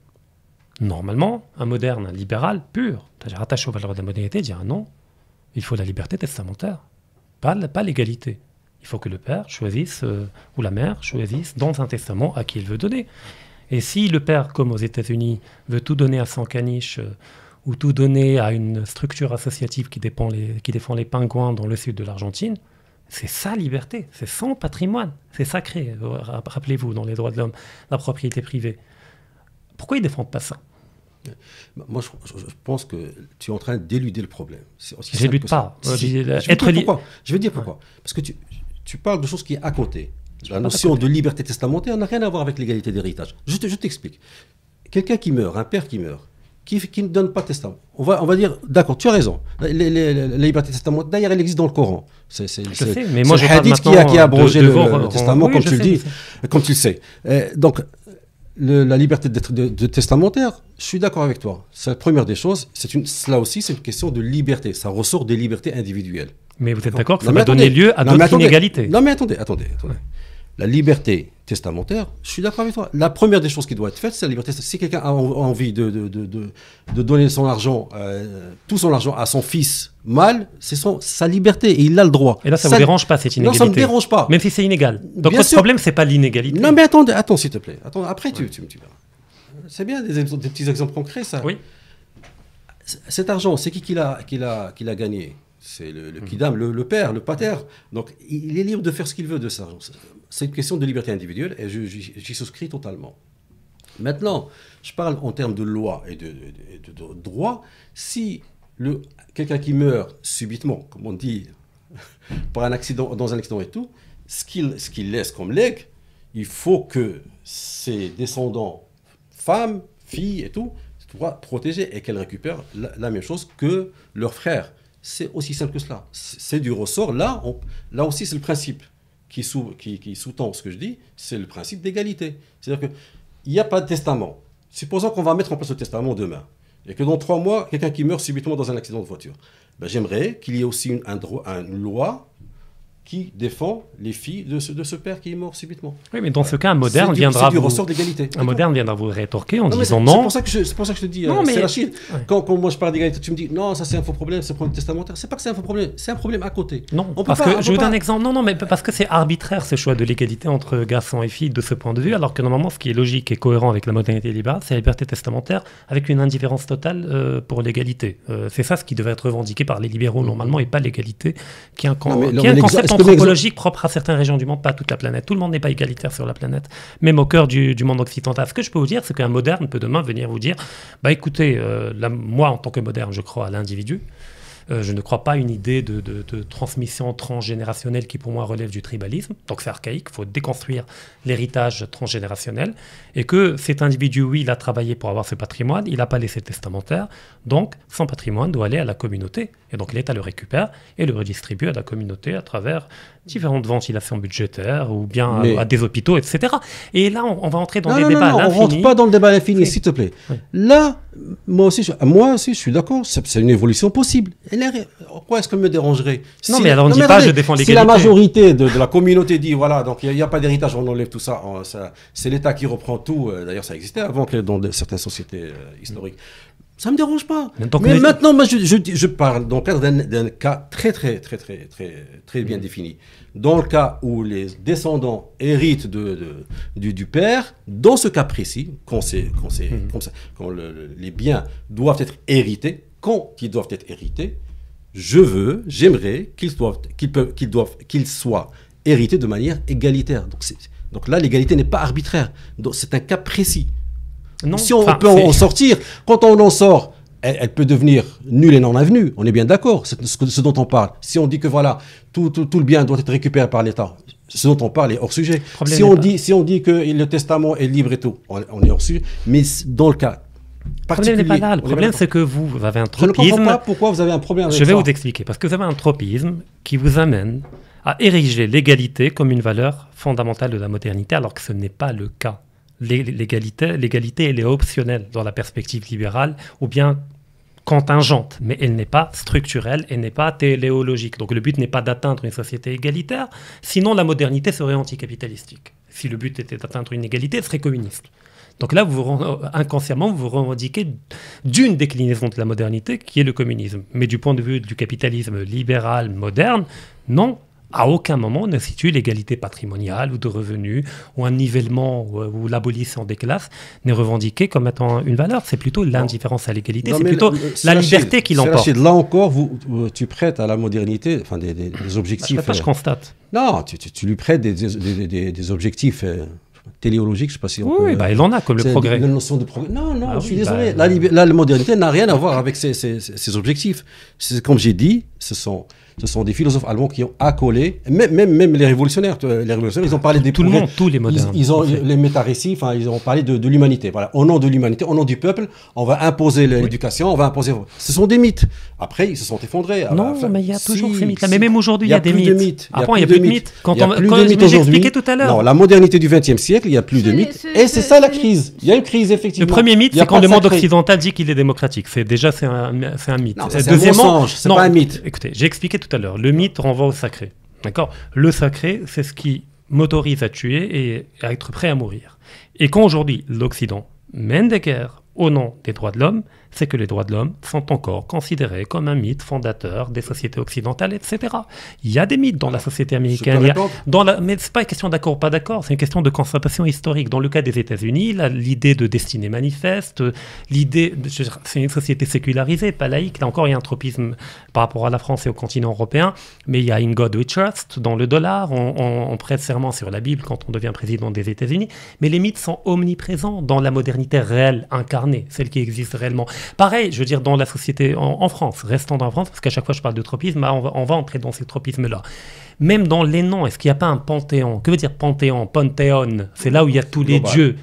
Normalement, un moderne, un libéral pur, cest à rattaché aux valeurs de la modernité, dira non, il faut la liberté testamentaire, pas, l'égalité. Il faut que le père choisisse, euh, ou la mère choisisse dans un testament à qui il veut donner. Et si le père, comme aux États-Unis, veut tout donner à son caniche, euh, ou tout donner à une structure associative qui, qui défend les pingouins dans le sud de l'Argentine, c'est sa liberté, c'est son patrimoine, c'est sacré. Euh, rappelez-vous, dans les droits de l'homme, la propriété privée. Pourquoi ils ne défendent pas ça bah, moi, je, pense que tu es en train d'éluder le problème. Je l'élude pas. je, vais je dire pourquoi. Parce que tu, parles de choses qui est à côté. La notion de liberté testamentaire n'a rien à voir avec l'égalité d'héritage. Je t'explique. Quelqu'un qui meurt, un père qui meurt, qui, ne donne pas testament. On va, on va dire, d'accord, tu as raison. La, liberté testamentaire, d'ailleurs, elle existe dans le Coran. C'est le hadith qui a, qui a abrogé le, testament, comme tu le dis, comme tu sais. donc, la liberté d'être de, testamentaire, je suis d'accord avec toi. C'est la première des choses. cela aussi, c'est une question de liberté. Ça ressort des libertés individuelles. Mais vous êtes d'accord que ça va donner lieu à d'autres inégalités Non mais attendez, attendez, attendez. La liberté testamentaire, je suis d'accord avec toi. La première des choses qui doit être faite, c'est la liberté. Si quelqu'un a envie de, de, donner son argent, euh, tout son argent à son fils mal, c'est sa liberté et il a le droit. Et là, ça ne vous dérange pas cette inégalité Non, ça ne dérange pas. Même si c'est inégal. Donc le votre problème, c'est pas l'inégalité. Non, mais attends, attends s'il te plaît. Attends, après, tu, tu, tu C'est bien des, petits exemples concrets, ça. Oui. Cet argent, c'est qui qui l'a gagné c'est le, le mhm. kidam, le, père, le pater. Donc il est libre de faire ce qu'il veut de argent c'est une question de liberté individuelle et j'y souscris totalement. Maintenant, je parle en termes de loi et de, droit. Si quelqu'un qui meurt subitement, comme on dit, par un accident, dans un accident et tout, ce qu'il laisse comme legs, il faut que ses descendants, femmes, filles et tout, soient protégés et qu'elles récupèrent la, même chose que leurs frères. C'est aussi simple que cela. C'est du ressort. Là, là aussi, c'est le principe qui sous-tend ce que je dis, c'est le principe d'égalité. C'est-à-dire qu'il n'y a pas de testament. Supposons qu'on va mettre en place le testament demain, et que dans trois mois, quelqu'un qui meurt subitement dans un accident de voiture. Ben, j'aimerais qu'il y ait aussi un une loi qui défend les filles de ce, de ce, père qui est mort subitement. Oui, mais dans ce cas, un moderne viendra. vous... ressort d'égalité. Un moderne viendra vous rétorquer en disant non. C'est pour, ça que je, te dis, non, euh, mais... Quand, quand, moi je parle d'égalité, tu me dis non, ça c'est un faux problème, c'est un problème testamentaire. C'est pas que c'est un faux problème, c'est un problème à côté. Non, on peut parce que je vous donne un exemple. Non, non, mais parce que c'est arbitraire ce choix de l'égalité entre garçons et filles de ce point de vue, alors que normalement ce qui est logique et cohérent avec la modernité libérale, c'est la liberté testamentaire avec une indifférence totale euh, pour l'égalité. Euh, c'est ça ce qui devait être revendiqué par les libéraux normalement et pas l'égalité qui qui est un concept anthropologique propre à certaines régions du monde, pas toute la planète. Tout le monde n'est pas égalitaire sur la planète, même au cœur du, monde occidental. Ce que je peux vous dire, c'est qu'un moderne peut demain venir vous dire, bah écoutez, euh, moi en tant que moderne, je crois à l'individu. Euh, je ne crois pas à une idée de, de, transmission transgénérationnelle qui, pour moi, relève du tribalisme. Donc c'est archaïque. Il faut déconstruire l'héritage transgénérationnel. Et que cet individu, oui, il a travaillé pour avoir ce patrimoine, il n'a pas laissé testamentaire. Donc son patrimoine doit aller à la communauté. Et donc l'État le récupère et le redistribue à la communauté à travers différentes ventes il a fait en budgétaire ou bien à, des hôpitaux, etc. Et là, on, va entrer dans non, des non, débats non, on rentre pas dans le débat à l'infini, s'il te plaît. Là, moi aussi, je, moi aussi, je suis d'accord, c'est une évolution possible. Pourquoi est-ce que me dérangerait Non, mais alors on ne dit pas, je défends l'égalité. Si la majorité de, la communauté dit, voilà, donc il n'y a, pas d'héritage, on enlève tout ça, c'est l'État qui reprend tout. Euh, d'ailleurs, ça existait avant que dans certaines sociétés euh, historiques. Ça me dérange pas. mais, maintenant, je, parle dans d'un cas très, très, très, très, très, très bien mm. défini. Dans le cas où les descendants héritent de, du, père, dans ce cas précis, quand, mm. les biens doivent être hérités, quand ils doivent être hérités, je veux, j'aimerais qu'ils peuvent, qu'ils doivent, soient hérités de manière égalitaire. Donc, donc là, l'égalité n'est pas arbitraire. C'est un cas précis. Si on peut en sortir, quand on en sort, elle, peut devenir nulle et non avenue. On est bien d'accord, c'est ce, dont on parle. Si on dit que voilà, tout, le bien doit être récupéré par l'État, ce dont on parle est hors sujet. Si on, dit, que le testament est libre et tout, on, est hors sujet. Mais dans le cas le problème n'est pas là. Le problème, c'est que vous avez un tropisme. Je ne comprends pas pourquoi vous avez un problème Je vais vous expliquer. Parce que vous avez un tropisme qui vous amène à ériger l'égalité comme une valeur fondamentale de la modernité, alors que ce n'est pas le cas l'égalité, l'égalité, elle est optionnelle dans la perspective libérale, ou bien contingente, mais elle n'est pas structurelle, elle n'est pas téléologique. Donc le but n'est pas d'atteindre une société égalitaire, sinon la modernité serait anticapitalistique. Si le but était d'atteindre une égalité, elle serait communiste. Donc là, euh, inconsciemment, vous vous revendiquez d'une déclinaison de la modernité qui est le communisme. Mais du point de vue du capitalisme libéral moderne, non, à aucun moment ne situe l'égalité patrimoniale ou de revenus ou un nivellement ou, euh, l'abolition des classes n'est revendiquée comme étant une valeur. C'est plutôt l'indifférence à l'égalité, c'est plutôt la, liberté qui l'emporte. Là encore, vous, tu prêtes à la modernité enfin, des, bah, objectifs. je, je euh, constate. Non, tu, lui prêtes des, objectifs. Euh, téléologiques, je ne sais pas si on oui, peut... bah, il en a, comme le progrès. La notion de progrès. Non, non, bah je suis bah désolé. La, modernité n'a rien à voir avec ces objectifs. Comme j'ai dit, ce sont ce sont des philosophes allemands qui ont accolé, même, même, même les révolutionnaires, les révolutionnaires, ils ont parlé des tout le monde, tous les modernes. Ils, ont les métarécits, enfin, ils ont parlé de, l'humanité. Voilà, au nom de l'humanité, au nom du peuple, on va imposer l'éducation, on va imposer. Ce sont des mythes. Après, ils se sont effondrés. Non, mais il y a toujours ces mythes. Mais même aujourd'hui, il y a, des mythes. Avant, il n'y a plus de mythes. Quand on, j'expliquais tout à l'heure. Non, la modernité du XXe siècle, il n'y a plus de mythes. Et c'est ça la crise. Il y a une crise effectivement. Le premier mythe, c'est quand le monde occidental dit qu'il est démocratique. C'est déjà c'est un mythe. C'est un C'est un un mythe. Écoutez, j'ai expliqué le mythe renvoie au sacré. Le sacré, c'est ce qui m'autorise à tuer et à être prêt à mourir. Et quand aujourd'hui l'Occident mène des guerres au nom des droits de l'homme, c'est que les droits de l'homme sont encore considérés comme un mythe fondateur des sociétés occidentales, etc. Il y a des mythes dans la société américaine. Mais dans la, mais c'est pas une question d'accord ou pas d'accord, c'est une question de constatation historique. Dans le cas des États-Unis, l'idée de destinée manifeste, l'idée, c'est une société sécularisée, pas laïque. Là encore, il y a un tropisme par rapport à la France et au continent européen, mais il y a In God We Trust dans le dollar, on, on prête serment sur la Bible quand on devient président des États-Unis, mais les mythes sont omniprésents dans la modernité réelle, incarnée, celle qui existe réellement. Pareil, je veux dire, dans la société en, France, restant dans France, parce qu'à chaque fois je parle de tropisme, bah, on, va, entrer dans ces tropismes-là. Même dans les noms, est-ce qu'il n'y a pas un panthéon Que veut dire panthéon Panthéon, c'est là où il y a tous les dieux.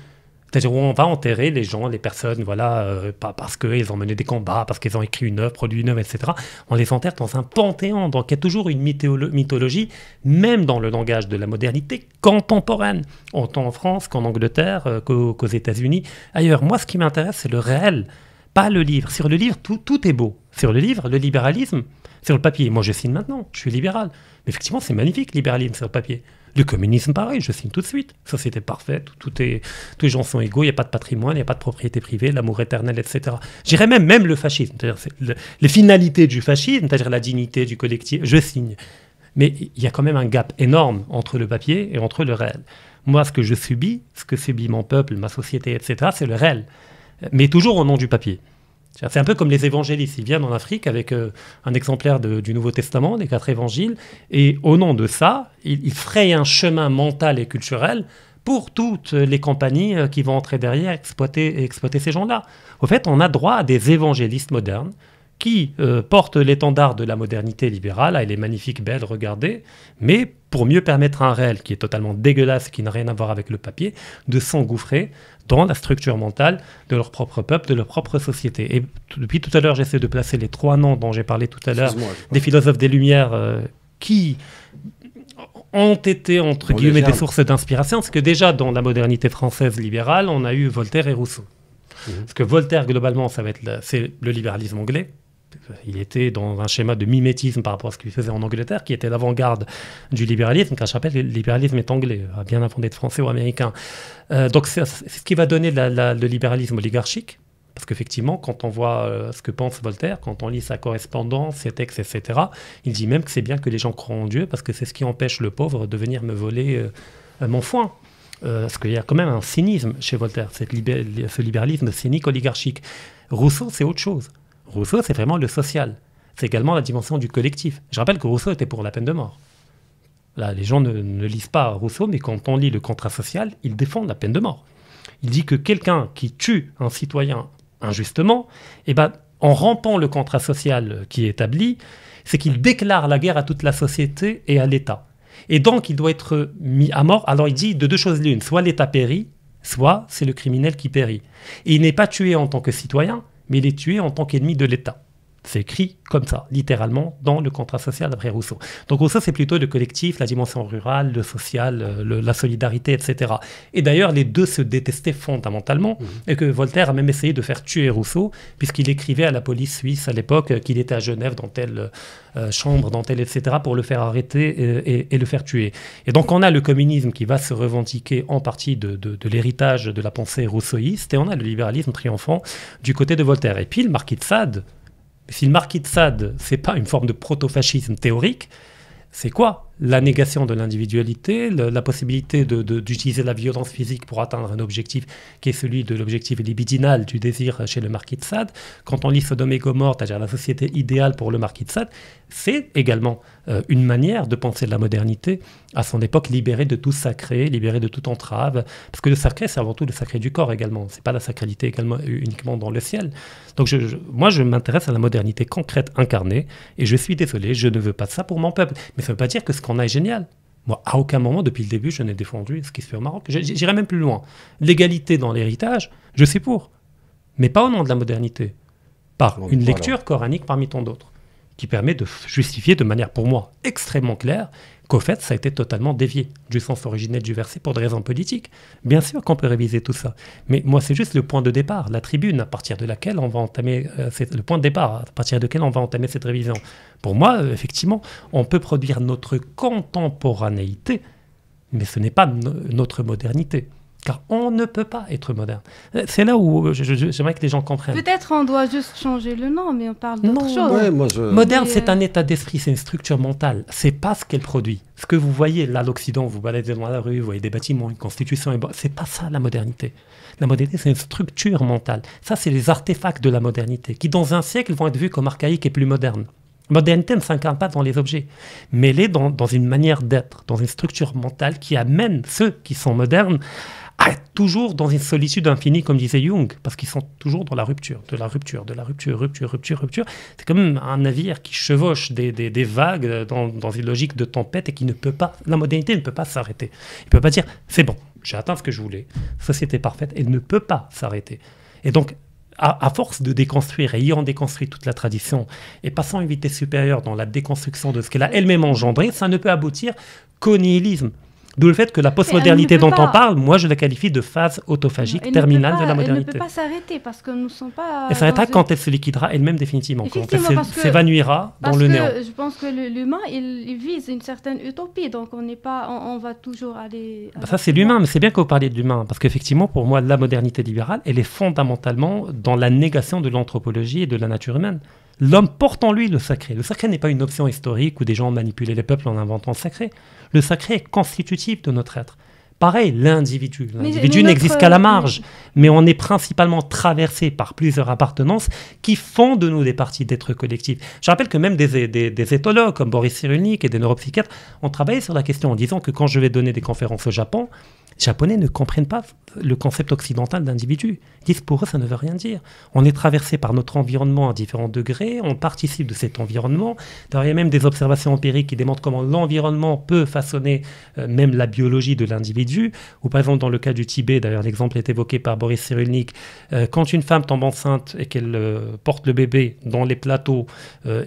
C'est-à-dire où on va enterrer les gens, les personnes, voilà, euh, pas parce qu'ils ont mené des combats, parce qu'ils ont écrit une œuvre, produit une œuvre, etc. On les enterre dans un panthéon. Donc il y a toujours une mythologie, même dans le langage de la modernité contemporaine, autant en France qu'en Angleterre, euh, qu'aux États-Unis, ailleurs. Moi, ce qui m'intéresse, c'est le réel pas le livre. Sur le livre, tout, est beau. Sur le livre, le libéralisme, sur le papier. Moi, je signe maintenant, je suis libéral. Mais effectivement, c'est magnifique, libéralisme sur le papier. Le communisme, pareil, je signe tout de suite. Société parfaite, tout est, tous les gens sont égaux, il n'y a pas de patrimoine, il n'y a pas de propriété privée, l'amour éternel, etc. J'irais même, même le fascisme, les finalités du fascisme, c'est-à-dire la dignité du collectif, je signe. Mais il y a quand même un gap énorme entre le papier et entre le réel. Moi, ce que je subis, ce que subit mon peuple, ma société, etc., c'est le réel mais toujours au nom du papier. C'est un peu comme les évangélistes. Ils viennent en Afrique avec euh, un exemplaire du Nouveau Testament, des quatre évangiles, et au nom de ça, ils, frayent un chemin mental et culturel pour toutes les compagnies euh, qui vont entrer derrière exploiter, exploiter ces gens-là. Au fait, on a droit à des évangélistes modernes qui portent euh, porte l'étendard de la modernité libérale, elle ah, est magnifique, belle, regardez, mais pour mieux permettre à un réel qui est totalement dégueulasse, qui n'a rien à voir avec le papier, de s'engouffrer dans la structure mentale de leur propre peuple, de leur propre société. Et depuis tout à l'heure, j'essaie de placer les trois noms dont j'ai parlé tout à l'heure, des philosophes des Lumières euh, qui ont été, entre guillemets, des sources d'inspiration, parce que déjà dans la modernité française libérale, on a eu Voltaire et Rousseau. Mmh. Parce que Voltaire, globalement, ça va être c'est le libéralisme anglais il était dans un schéma de mimétisme par rapport à ce qu'il faisait en Angleterre, qui était l'avant-garde du libéralisme, car je rappelle, le libéralisme est anglais, bien avant d'être français ou américain. Euh, donc c'est ce qui va donner le libéralisme oligarchique, parce qu'effectivement, quand on voit euh, ce que pense Voltaire, quand on lit sa correspondance, ses textes, etc., il dit même que c'est bien que les gens croient en Dieu, parce que c'est ce qui empêche le pauvre de venir me voler euh, mon foin. parce qu'il y a quand même un cynisme chez Voltaire, ce libéralisme cynique oligarchique. Rousseau, c'est autre chose. Rousseau, c'est vraiment le social. C'est également la dimension du collectif. Je rappelle que Rousseau était pour la peine de mort. Là, les gens ne, lisent pas Rousseau, mais quand on lit le contrat social, il défend la peine de mort. Il dit que quelqu'un qui tue un citoyen injustement, eh ben, en rampant le contrat social qui est établi, c'est qu'il déclare la guerre à toute la société et à l'État. Et donc, il doit être mis à mort. Alors, il dit de deux choses l'une soit l'État périt, soit c'est le criminel qui périt. Et il n'est pas tué en tant que citoyen, mais les tuer en tant qu'ennemis de l'État. C'est écrit comme ça, littéralement, dans le contrat social d'après Rousseau. Donc Rousseau, c'est plutôt le collectif, la dimension rurale, le social, euh, la solidarité, etc. Et d'ailleurs, les deux se détestaient fondamentalement, mhm. et que Voltaire a même essayé de faire tuer Rousseau, puisqu'il écrivait à la police suisse à l'époque qu'il était à Genève dans telle euh, chambre, dans telle, etc., pour le faire arrêter euh, et, le faire tuer. Et donc on a le communisme qui va se revendiquer en partie de, de l'héritage de la pensée rousseauiste, et on a le libéralisme triomphant du côté de Voltaire. Et puis le marquis de Sade, si le marquis de Sade, c'est pas une forme de proto-fascisme théorique, c'est quoi la négation de l'individualité, la possibilité d'utiliser de, d'utiliser la violence physique pour atteindre un objectif qui est celui de l'objectif libidinal du désir chez le marquis de Sade. Quand on lit Sodome et Gomorre, c'est-à-dire la société idéale pour le marquis de Sade, c'est également euh, une manière de penser de la modernité à son époque libérée de tout sacré, libérée de toute entrave, parce que le sacré, c'est avant tout le sacré du corps également, c'est pas la sacralité également euh, uniquement dans le ciel. Donc je, moi, je m'intéresse à la modernité concrète incarnée, et je suis désolé, je ne veux pas ça pour mon peuple, mais ça veut pas dire que ce qu'on est génial. Moi, à aucun moment, depuis le début, je n'ai défendu ce qui se fait au Maroc. J'irai même plus loin. L'égalité dans l'héritage, je suis pour. Mais pas au nom de la modernité. Par une lecture coranique parmi tant d'autres, qui permet de justifier de manière, pour moi, extrêmement claire qu'au fait, ça a été totalement dévié du sens originel du verset pour des raisons politiques. Bien sûr qu'on peut réviser tout ça, mais moi, c'est juste le point de départ, la tribune à partir de laquelle on va entamer, euh, le point de départ à partir de on va entamer cette révision. Pour moi, euh, effectivement, on peut produire notre contemporanéité, mais ce n'est pas notre modernité car on ne peut pas être moderne. C'est là où euh, j'aimerais que les gens comprennent. Peut-être on doit juste changer le nom, mais on parle d'autre chose. Moderne, c'est euh, un état d'esprit, c'est une structure mentale. C'est pas ce qu'elle produit. Ce que vous voyez là, l'Occident, vous baladez dans la rue, vous voyez des bâtiments, une constitution, c'est pas ça la modernité. La modernité, c'est une structure mentale. Ça, c'est les artefacts de la modernité qui, dans un siècle, vont être vus comme archaïques et plus modernes. Modernité ne s'incarne pas dans les objets, mais elle est dans, dans une manière d'être, dans une structure mentale qui amène ceux qui sont modernes ah, toujours dans une solitude infinie, comme disait Jung, parce qu'ils sont toujours dans la rupture, de la rupture, de la rupture, rupture, rupture, rupture. C'est comme un navire qui chevauche des, vagues dans, une logique de tempête et qui ne peut pas, la modernité ne peut pas s'arrêter. Il ne peut pas dire, c'est bon, j'ai atteint ce que je voulais, société parfaite, elle ne peut pas s'arrêter. Et donc, à, force de déconstruire, ayant déconstruit toute la tradition et passant une vitesse supérieure dans la déconstruction de ce qu'elle a elle-même engendré, ça ne peut aboutir qu'au nihilisme. D'où le fait que la postmodernité dont on parle, moi je la qualifie de phase autophagique terminale de la modernité. Elle ne peut pas s'arrêter parce que nous ne sommes pas. Elle s'arrêtera quand elle se liquidera elle-même définitivement, quand elle s'évanouira dans le néant. Je pense que l'humain, il, vise une certaine utopie, donc on n'est pas, on, va toujours aller. Bah, euh, ça c'est l'humain, mais c'est bien que vous parliez de l'humain, parce qu'effectivement pour moi la modernité libérale, elle est fondamentalement dans la négation de l'anthropologie et de la nature humaine. L'homme porte en lui le sacré. Le sacré n'est pas une option historique où des gens ont manipulé les peuples en inventant le sacré. Le sacré est constitutif de notre être. Pareil, l'individu. L'individu n'existe qu'à la euh, marge, mais on est principalement traversé par plusieurs appartenances qui font de nous des parties d'êtres collectifs. Je rappelle que même des, des éthologues comme Boris Cyrulnik et des neuropsychiatres ont travaillé sur la question en disant que quand je vais donner des conférences au Japon, les Japonais ne comprennent pas le concept occidental d'individu. Ils disent pour eux, ça ne veut rien dire. On est traversé par notre environnement à différents degrés, on participe de cet environnement. il y a même des observations empiriques qui démontrent comment l'environnement peut façonner euh, même la biologie de l'individu. Ou par exemple, dans le cas du Tibet, d'ailleurs, l'exemple est évoqué par Boris Cyrulnik, euh, quand une femme tombe enceinte et qu'elle euh, porte le bébé dans les plateaux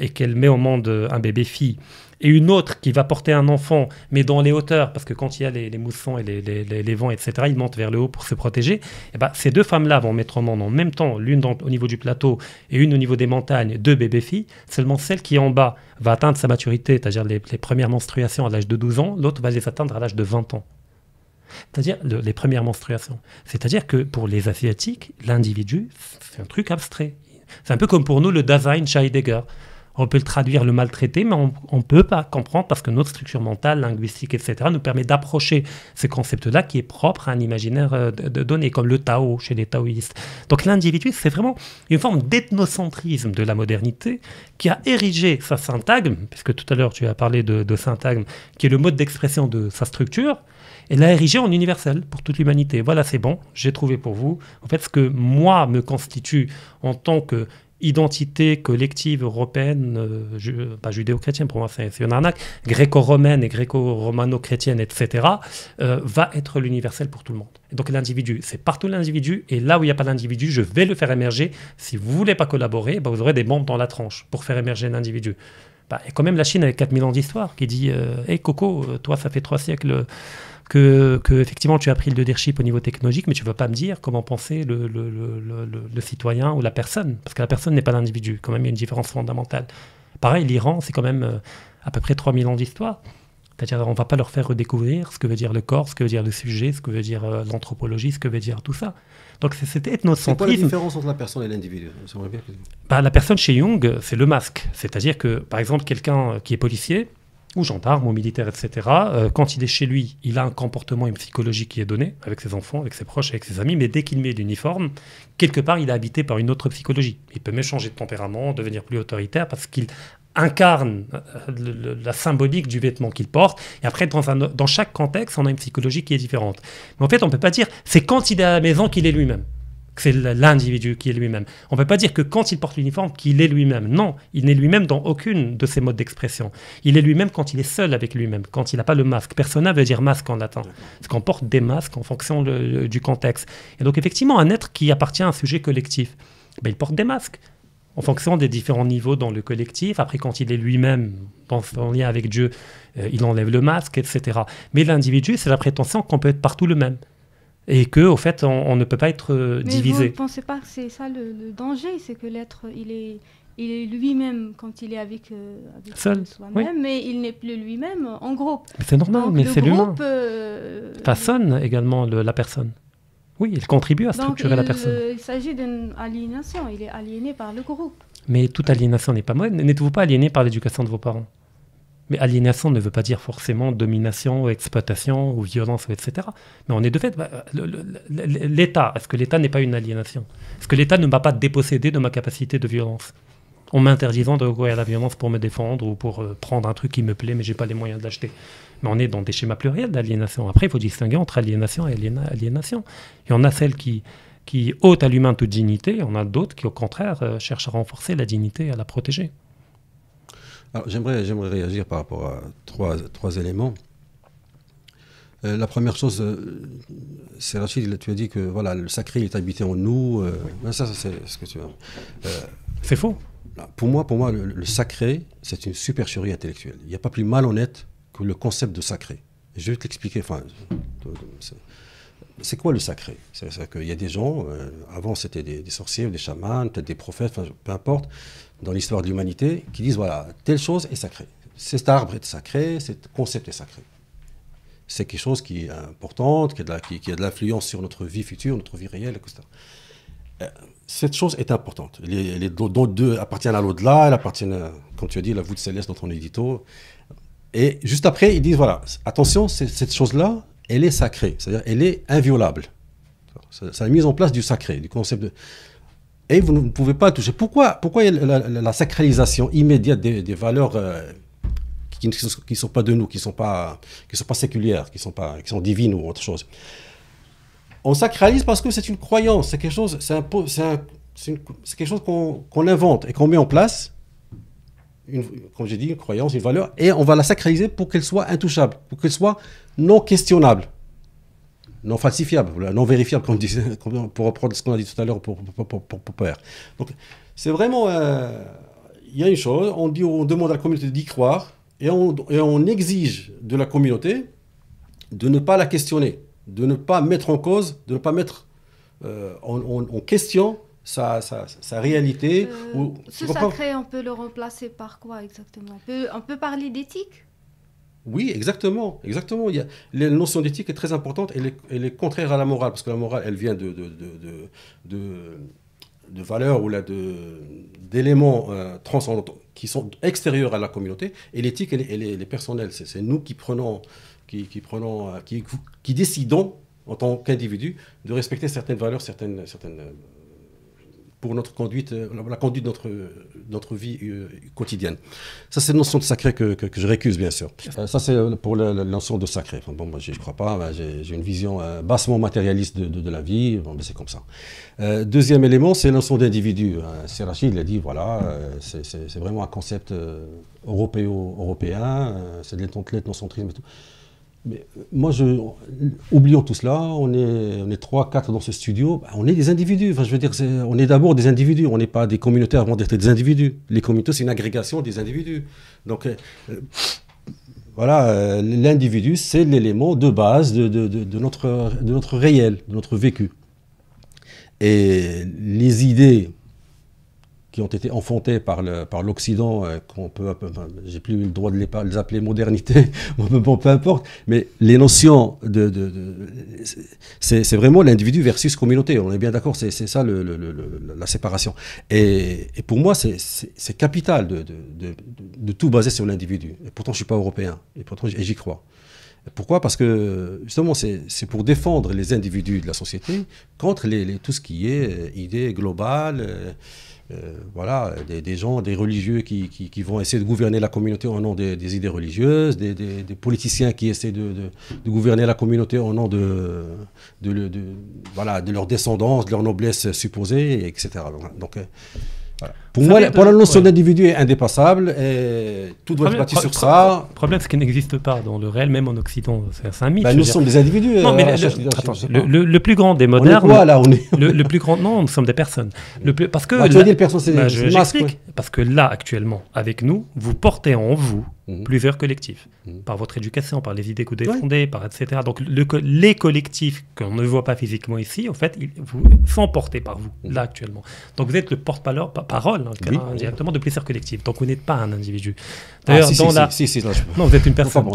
et qu'elle met au monde un bébé fille, et une autre qui va porter un enfant, mais dans les hauteurs, parce que quand il y a les, moussons et les, vents, etc., ils montent vers le haut pour se protéger, eh ben, ces deux femmes-là vont mettre au monde en même temps, l'une au niveau du plateau et une au niveau des montagnes, deux bébés-filles. Seulement celle qui est en bas va atteindre sa maturité, c'est-à-dire les, premières menstruations à l'âge de 12 ans, l'autre va les atteindre à l'âge de 20 ans. C'est-à-dire les premières menstruations. C'est-à-dire que pour les Asiatiques, l'individu, c'est un truc abstrait. C'est un peu comme pour nous le Dasein Scheidegger. On peut le traduire, le maltraiter, mais on ne peut pas comprendre parce que notre structure mentale, linguistique, etc., nous permet d'approcher ce concept-là qui est propre à un imaginaire euh, donné, comme le Tao chez les taoïstes. Donc l'individu, c'est vraiment une forme d'ethnocentrisme de la modernité qui a érigé sa syntagme, puisque tout à l'heure tu as parlé de, de syntagme, qui est le mode d'expression de sa structure, et l'a érigé en universel pour toute l'humanité. Voilà, c'est bon, j'ai trouvé pour vous. En fait, ce que moi me constitue en tant que identité collective européenne, euh, pas judéo-chrétienne, pour moi c'est une arnaque, gréco-romaine et gréco-romano-chrétienne, etc., euh, va être l'universel pour tout le monde. donc l'individu, c'est partout l'individu, et là où il n'y a pas d'individu, je vais le faire émerger. Si vous voulez pas collaborer, bah, vous aurez des bombes dans la tranche pour faire émerger l'individu. Bah, et quand même la Chine avec 4000 ans d'histoire qui dit Hé euh, Coco, toi ça fait trois siècles... » que, effectivement tu as pris le leadership au niveau technologique, mais tu ne vas pas me dire comment penser le, citoyen ou la personne, parce que la personne n'est pas l'individu. Quand même, il y a une différence fondamentale. Pareil, l'Iran, c'est quand même euh, à peu près 3000 ans d'histoire. C'est-à-dire, on ne va pas leur faire redécouvrir ce que veut dire le corps, ce que veut dire le sujet, ce que veut dire euh, l'anthropologie, ce que veut dire tout ça. Donc, c'est cette ethnocentrisme. C'est quoi la différence entre la personne et l'individu bah, La personne chez Jung, c'est le masque. C'est-à-dire que, par exemple, quelqu'un euh, qui est policier, ou gendarme, ou militaire, etc., euh, quand il est chez lui, il a un comportement et une psychologie qui est donnée avec ses enfants, avec ses proches, avec ses amis, mais dès qu'il met l'uniforme, quelque part, il est habité par une autre psychologie. Il peut même changer de tempérament, devenir plus autoritaire, parce qu'il incarne euh, la symbolique du vêtement qu'il porte. Et après, dans, dans chaque contexte, on a une psychologie qui est différente. Mais en fait, on ne peut pas dire, c'est quand il est à la maison qu'il est lui-même c'est l'individu qui est lui-même. On ne peut pas dire que quand il porte l'uniforme, qu'il est lui-même. Non, il n'est lui-même dans aucune de ces modes d'expression. Il est lui-même quand il est seul avec lui-même, quand il n'a pas le masque. Persona veut dire masque en latin. Parce qu'on porte des masques en fonction du contexte. Et donc effectivement, un être qui appartient à un sujet collectif, eh ben, il porte des masques en fonction des différents niveaux dans le collectif. Après, quand il est lui-même dans son lien avec Dieu, euh, il enlève le masque, etc. Mais l'individu, c'est la prétention qu'on peut être partout le même et que au fait on, ne peut pas être Mais euh, divisé. Vous ne pensez pas que c'est ça le, danger, c'est que l'être il est lui-même quand il est avec, euh, euh, soi-même, mais il n'est plus lui-même en groupe. C'est normal, mais c'est l'humain. Euh, façonne également la personne. Oui, il contribue à structurer la personne. Il s'agit d'une aliénation, il est aliéné par le groupe. Mais toute aliénation n'est pas mauvaise. N'êtes-vous pas aliéné par l'éducation de vos parents mais aliénation ne veut pas dire forcément domination, exploitation ou violence, etc. Mais on est de fait, bah, l'État, est-ce que l'État n'est pas une aliénation Est-ce que l'État ne m'a pas dépossédé de ma capacité de violence en m'interdisant de recourir à la violence pour me défendre ou pour euh, prendre un truc qui me plaît mais j'ai pas les moyens de l'acheter. Mais on est dans des schémas pluriels d'aliénation. Après, il faut distinguer entre aliénation et aliénation. Il y en a celles qui, qui ôtent à l'humain toute dignité, il y en a d'autres qui, au contraire, euh, cherchent à renforcer la dignité et à la protéger j'aimerais, j'aimerais réagir par rapport à trois, trois éléments. Euh, la première chose, euh, c'est Rachid, tu as dit que voilà, le sacré est habité en nous. Euh, ben, ça, c'est ce que tu veux. Euh, c'est faux. Pour moi, pour moi, le, sacré, c'est une supercherie intellectuelle. Il n'y a pas plus malhonnête que le concept de sacré. Je vais te l'expliquer. c'est quoi le sacré cest à qu'il y a des gens, avant c'était des, des, sorciers, des chamans, peut-être des prophètes, peu importe, dans l'histoire de l'humanité qui disent voilà, telle chose est sacrée. Cet arbre est sacré, ce concept est sacré. C'est quelque chose qui est importante, qui a de, la, qui, de l'influence sur notre vie future, notre vie réelle, etc. Euh, cette chose est importante. Les deux appartiennent à l'au-delà, elle appartient, comme tu as dit, la voûte céleste dans ton édito. Et juste après, ils disent voilà, attention, cette chose-là, elle est sacrée, c'est-à-dire elle est inviolable. C'est la mise en place du sacré, du concept de, et vous ne pouvez pas toucher. Pourquoi, pourquoi la, sacralisation immédiate des, valeurs euh, qui ne sont, pas de nous, qui ne sont, pas, qui sont pas séculières, qui sont, pas, qui sont divines ou autre chose On sacralise parce que c'est une croyance, c'est quelque chose, c'est quelque chose qu'on invente et qu'on met en place, comme j'ai dit, une croyance, une valeur, et on va la sacraliser pour qu'elle soit intouchable, pour qu'elle soit non questionnable non falsifiable, non vérifiable, comme disait, pour reprendre ce qu'on a dit tout à l'heure pour, pour, pour, pour Donc, c'est vraiment. Euh, il y a une chose, on, dit, on demande à la communauté d'y croire et on, et on, exige de la communauté de ne pas la questionner, de ne pas mettre en cause, de ne pas mettre euh, en, question sa, sa, réalité. Euh, ce sacré, on peut le remplacer par quoi exactement on peut, on peut parler d'éthique oui, exactement, exactement. Il la notion d'éthique est très importante. Elle est, elle est, contraire à la morale, parce que la morale, elle vient de, de, de, de, valeurs ou d'éléments euh, transcendants qui sont extérieurs à la communauté. Et l'éthique, elle, elle, est personnelle. C'est nous qui prenons, qui, qui prenons, euh, qui, qui décidons en tant qu'individu de respecter certaines valeurs, certaines, certaines pour notre conduite, euh, la conduite de notre, notre vie euh, quotidienne. Ça, c'est une notion de sacré que, que, je récuse, bien sûr. Euh, ça, c'est pour la, notion de sacré. bon, moi, je ne crois pas. J'ai une vision bassement matérialiste de, de, la vie. mais c'est comme ça. deuxième élément, c'est la notion d'individu. C'est hein. Rachid, il a dit, voilà, c'est vraiment un concept européo-européen. c'est de non-centrisme et tout. Mais euh, moi, je, oublions tout cela, on est, on est 3, 4 dans ce studio, bah, on est des individus. Enfin, je veux dire, on est d'abord des individus, on n'est pas des communautés avant d'être des individus. Les communautés, c'est une agrégation des individus. Donc, euh, euh, voilà, l'individu, c'est l'élément de base de, notre, de notre réel, de notre vécu. Et les idées qui ont été enfantés par l'Occident, par euh, qu'on peut, j'ai plus le droit de les, les appeler modernité, bon, peu importe, mais les notions de, de, c'est vraiment l'individu versus communauté, on est bien d'accord, c'est ça le, la séparation. Et, et pour moi, c'est capital de, de, tout baser sur l'individu. Et pourtant, je suis pas européen, et pourtant, j'y crois. Pourquoi Parce que justement, c'est pour défendre les individus de la société contre les, tout ce qui est euh, idée globale. Euh, euh, voilà, des, gens, des religieux qui, vont essayer de gouverner la communauté au nom des, idées religieuses, des, politiciens qui essaient de, gouverner la communauté au nom de, voilà, de leur descendance, de leur noblesse supposée, etc. Pour moi, la notion d'individu est indépassable et tout doit être bâti sur ça. Le problème, c'est qu'il n'existe pas dans le réel, même en Occident. C'est un mythe. nous sommes des individus. Non, mais euh, le, plus grand des modernes. On est là on est... le, plus grand, non, nous sommes des personnes. Le parce que. Bah, tu veux dire, c'est bah, Parce que là, actuellement, avec nous, vous portez en vous Mhm. plusieurs collectifs, mhm. par votre éducation, par les idées que vous défendez, par etc. Donc les collectifs qu'on ne voit pas physiquement ici, en fait, ils vous, sont portés par vous, mhm. là actuellement. Donc vous êtes le porte-parole hein, directement de plusieurs collectifs. Donc vous n'êtes pas un individu. Ah, d'ailleurs, si, si, Si, non, je... vous êtes une personne.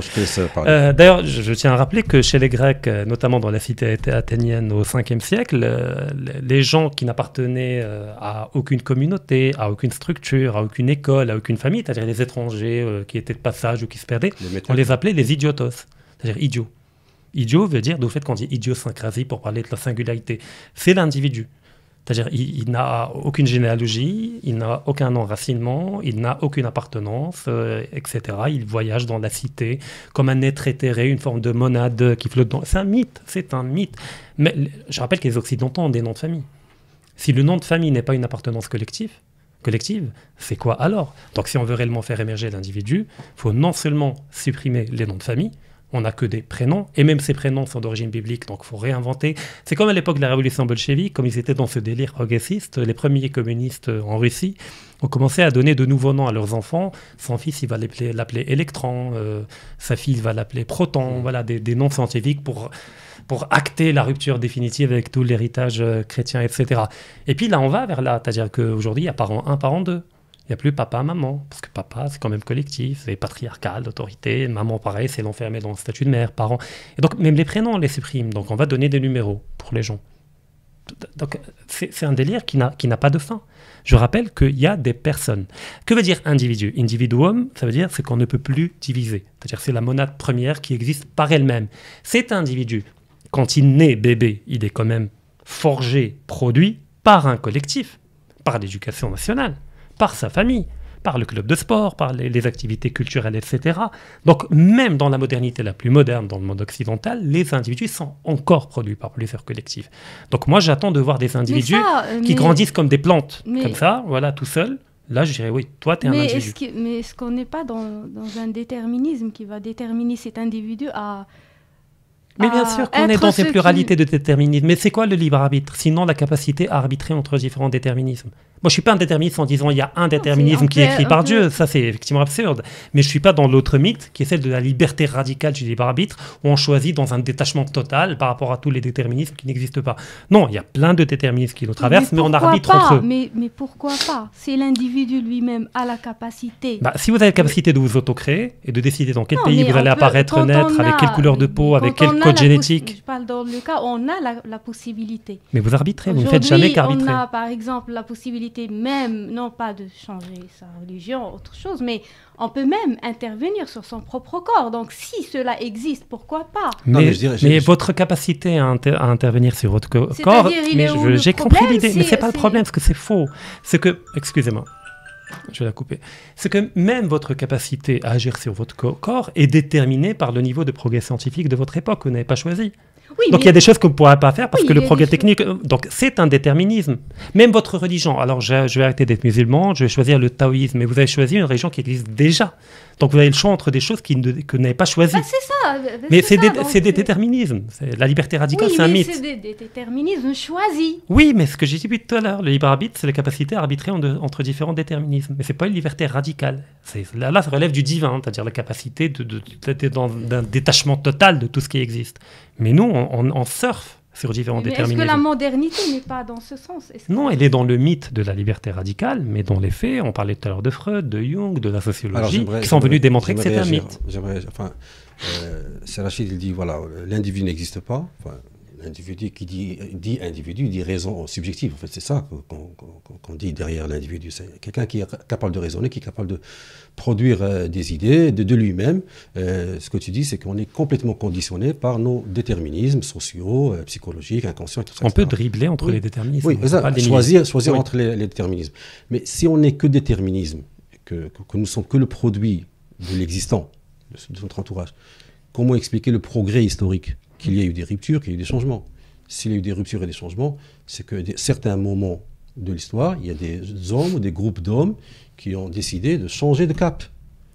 Euh, d'ailleurs, je, tiens à rappeler que chez les Grecs, euh, notamment dans la cité athénienne au 5e siècle, euh, les gens qui n'appartenaient à aucune communauté, à aucune structure, à aucune école, à aucune famille, c'est-à-dire les étrangers qui étaient passage ou qui se perdaient, on les appelait les idiotos, c'est-à-dire idiots. Idiot veut dire, au fait, qu'on dit idiosyncrasie pour parler de la singularité, c'est l'individu. C'est-à-dire, il, n'a aucune généalogie, il n'a aucun enracinement, il n'a aucune appartenance, euh, etc. Il voyage dans la cité comme un être éthéré, une forme de monade qui flotte dans. C'est un mythe, c'est un mythe. Mais je rappelle que les Occidentaux ont des noms de famille. Si le nom de famille n'est pas une appartenance collective, collective, c'est quoi alors Donc si on veut réellement faire émerger l'individu, il faut non seulement supprimer les noms de famille, on n'a que des prénoms, et même ces prénoms sont d'origine biblique, donc il faut réinventer. C'est comme à l'époque de la révolution bolchévique, comme ils étaient dans ce délire progressiste, les premiers communistes en Russie ont commencé à donner de nouveaux noms à leurs enfants. Son fils, il va l'appeler électron, euh, sa fille va l'appeler Proton, mmh. voilà, des noms scientifiques pour pour acter la rupture définitive avec tout l'héritage euh, chrétien, etc. Et puis là, on va vers là, c'est-à-dire qu'aujourd'hui, il y a parent 1, parent 2. Il n'y a plus papa, maman, parce que papa, c'est quand même collectif, c'est patriarcal, d'autorité, maman, pareil, c'est l'enfermé dans le statut de mère, parent. Et donc, même les prénoms, on les supprime, donc on va donner des numéros pour les gens. Donc, c'est un délire qui n'a pas de fin. Je rappelle qu'il y a des personnes. Que veut dire individu Individuum, ça veut dire c'est qu'on ne peut plus diviser. C'est-à-dire c'est la monade première qui existe par elle-même. Cet individu quand il naît bébé, il est quand même forgé, produit par un collectif, par l'éducation nationale, par sa famille, par le club de sport, par les, activités culturelles, etc. Donc même dans la modernité la plus moderne, dans le monde occidental, les individus sont encore produits par plusieurs collectifs. Donc moi j'attends de voir des individus euh, qui grandissent comme des plantes, comme ça, voilà, tout seul. Là, je dirais oui, toi, tu es un individu. mais est-ce qu'on n'est pas dans, un déterminisme qui va déterminer cet individu à mais bien sûr qu'on est dans ces pluralités de déterminisme. Mais c'est quoi le libre arbitre Sinon la capacité à arbitrer entre différents déterminismes. Moi, je suis pas un déterministe en disant il y a un déterminisme qui est écrit par euh, Dieu. Ça, c'est effectivement absurde. Mais je suis pas dans l'autre mythe qui est celle de la liberté radicale du libre arbitre où on choisit dans un détachement total par rapport à tous les déterminismes qui n'existent pas. Non, il y a plein de déterminismes qui nous traversent, mais, on arbitre entre eux. Mais, mais pourquoi pas Si l'individu lui-même a la capacité. Bah, si vous avez la capacité de vous auto-créer et de décider dans quel pays vous allez apparaître, naître, avec quelle couleur de peau, avec quel code génétique. Je parle dans le cas où on a la, possibilité. Mais vous arbitrez, vous ne faites jamais qu'arbitrer. On a par exemple la possibilité même, non pas de changer sa religion, autre chose, mais on peut même intervenir sur son propre corps. Donc si cela existe, pourquoi pas mais, votre capacité à, intervenir sur votre corps, mais j'ai compris l'idée, mais c'est pas le problème, parce que c'est faux. C'est que, excusez-moi, je vais la couper, c'est que même votre capacité à agir sur votre corps est déterminée par le niveau de progrès scientifique de votre époque vous n'avez pas choisi. donc il y a des choses qu'on ne pourra pas faire parce que le progrès technique, euh, donc c'est un déterminisme. Même votre religion, alors je, je vais arrêter d'être musulman, je vais choisir le taoïsme, mais vous avez choisi une religion qui existe déjà. Donc vous avez le choix entre des choses qui ne, que vous n'avez pas choisies. Bah, c'est ça. Bah, bah, mais c'est, des, déterminismes. La liberté radicale, c'est un mythe. C'est des, déterminismes choisis. Oui, mais ce que j'ai dit tout à l'heure, le libre arbitre, c'est la capacité à arbitrer entre différents déterminismes. Mais c'est pas une liberté radicale. Là, là, ça relève du divin, c'est-à-dire la capacité de, un détachement total de tout ce qui existe. Mais nous, on surfe sur différents mais Est-ce que la modernité n'est pas dans ce sens Non, elle est dans le mythe de la liberté radicale, mais dans les faits, on parlait tout à l'heure de Freud, de Jung, de la sociologie, qui sont venus démontrer que c'est un mythe. J'aimerais, enfin, euh, Rachid, il dit voilà, l'individu n'existe pas individu qui dit, dit individu, dit raison subjective. En fait, c'est ça qu'on dit derrière l'individu. C'est quelqu'un qui est capable de raisonner, qui est capable de produire euh, des idées de, lui-même. Euh, ce que tu dis, c'est qu'on est complètement conditionné par nos déterminismes sociaux, euh, psychologiques, inconscients, et On peut dribbler entre les déterminismes. Oui, ça, choisir, entre les, déterminismes. Mais si on n'est que déterminisme, que, que, nous sommes que le produit de l'existant, de notre entourage, comment expliquer le progrès historique qu'il y a eu des ruptures, qu'il y a eu des changements. S'il y a eu des ruptures et des changements, c'est que certains moments de l'histoire, il y a des hommes ou des groupes d'hommes qui ont décidé de changer de cap.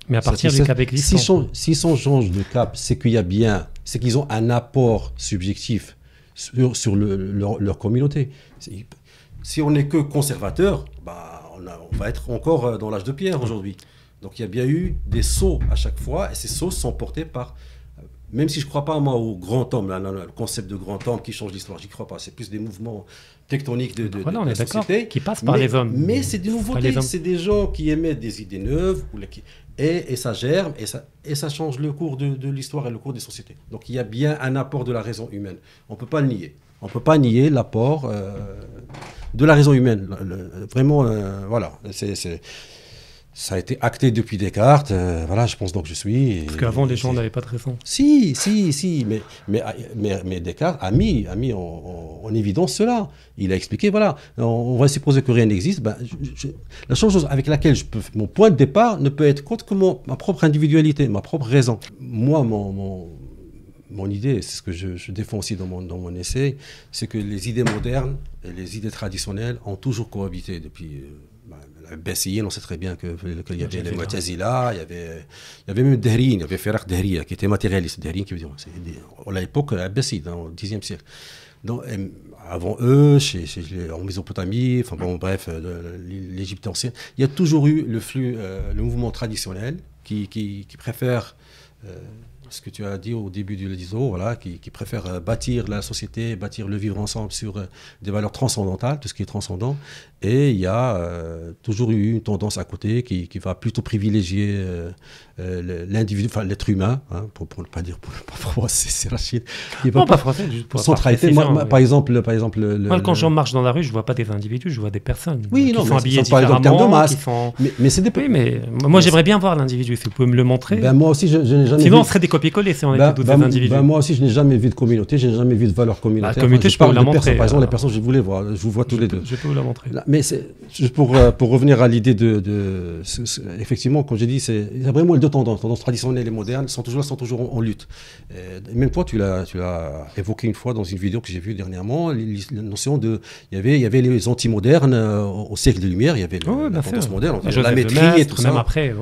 Mais à partir du cap existant. S'ils changent de cap, c'est qu'il y a bien, c'est qu'ils ont un apport subjectif sur, leur, communauté. Si on n'est que conservateur, bah, on, on, va être encore euh, dans l'âge de pierre aujourd'hui. Donc il y a bien eu des sauts à chaque fois, et ces sauts sont portés par même si je ne crois pas moi au grand homme, là, le concept de grand homme qui change l'histoire, j'y crois pas. C'est plus des mouvements tectoniques de, de, ah, société qui passent par les hommes. Mais c'est des nouveautés, c'est des gens qui émettent des idées neuves et, ça germe et ça, change le cours de, l'histoire et le cours des sociétés. Donc il y a bien un apport de la raison humaine. On ne peut pas le nier. On ne peut pas nier l'apport euh, de la raison humaine. vraiment, euh, voilà. C'est ça a été acté depuis Descartes. Euh, voilà, je pense donc je suis. Parce qu'avant, les gens n'avaient pas très raison. Si, si, si. Mais, mais, mais, Descartes a mis, a mis en, évidence cela. Il a expliqué voilà, on, va supposer que rien n'existe. Ben, la seule chose avec laquelle je peux, mon point de départ ne peut être contre que ma propre individualité, ma propre raison. Moi, mon, mon, idée, c'est ce que je, défends aussi dans mon, dans mon essai, c'est que les idées modernes et les idées traditionnelles ont toujours cohabité depuis. Euh, Bessy, on sait très bien qu'il que y avait les Mu'tazila, il y avait, y avait même Dehrin, il y avait Ferrach Dehriya qui était matérialiste. Dehrin, qui veut dire, à l'époque, époque dans le Xe siècle. avant eux, chez, en Mésopotamie, enfin bon, bref, l'Égypte ancienne, il y a toujours eu le flux, euh, le mouvement traditionnel qui, préfère. Euh, ce que tu as dit au début du discours, voilà, qui, qui, préfère euh, bâtir la société, bâtir le vivre ensemble sur des valeurs transcendantales, tout ce qui est transcendant, et il y a euh, toujours eu une tendance à côté qui, va plutôt privilégier euh, euh, l'individu, enfin l'être humain, hein, pour, ne pas dire pour pas pour, c'est Rachid. Il non, pas, pas français, juste pour centralité. Moi, moi, par exemple, par exemple, moi, quand j'en marche dans la rue, je ne vois pas des individus, je vois des personnes. Oui, qui non, sont habillés différemment, de masque, qui Mais, c'est des. Oui, mais moi j'aimerais bien voir l'individu. Si vous pouvez me le montrer. Ben, moi aussi, je, n'ai jamais. Sinon, on serait des copier-coller si on ben, était tous ben, des individus. Ben, moi aussi, je n'ai jamais vu de communauté, je n'ai jamais vu de valeur bah, communautaire. La communauté, je peux la montrer. Par exemple, les personnes, que je voulais voir, je vous vois tous les deux. Je peux vous la montrer mais juste pour, euh, pour revenir à l'idée de, effectivement, comme j'ai dit, c'est il y a vraiment deux tendances, tendances traditionnelles et modernes, sont toujours sont toujours en, lutte. Euh, même toi, tu l'as tu évoqué une fois dans une vidéo que j'ai vue dernièrement, la notion de il y avait il y avait les anti-modernes euh, au siècle des Lumières, il y avait la tendance moderne, la, et tout même après.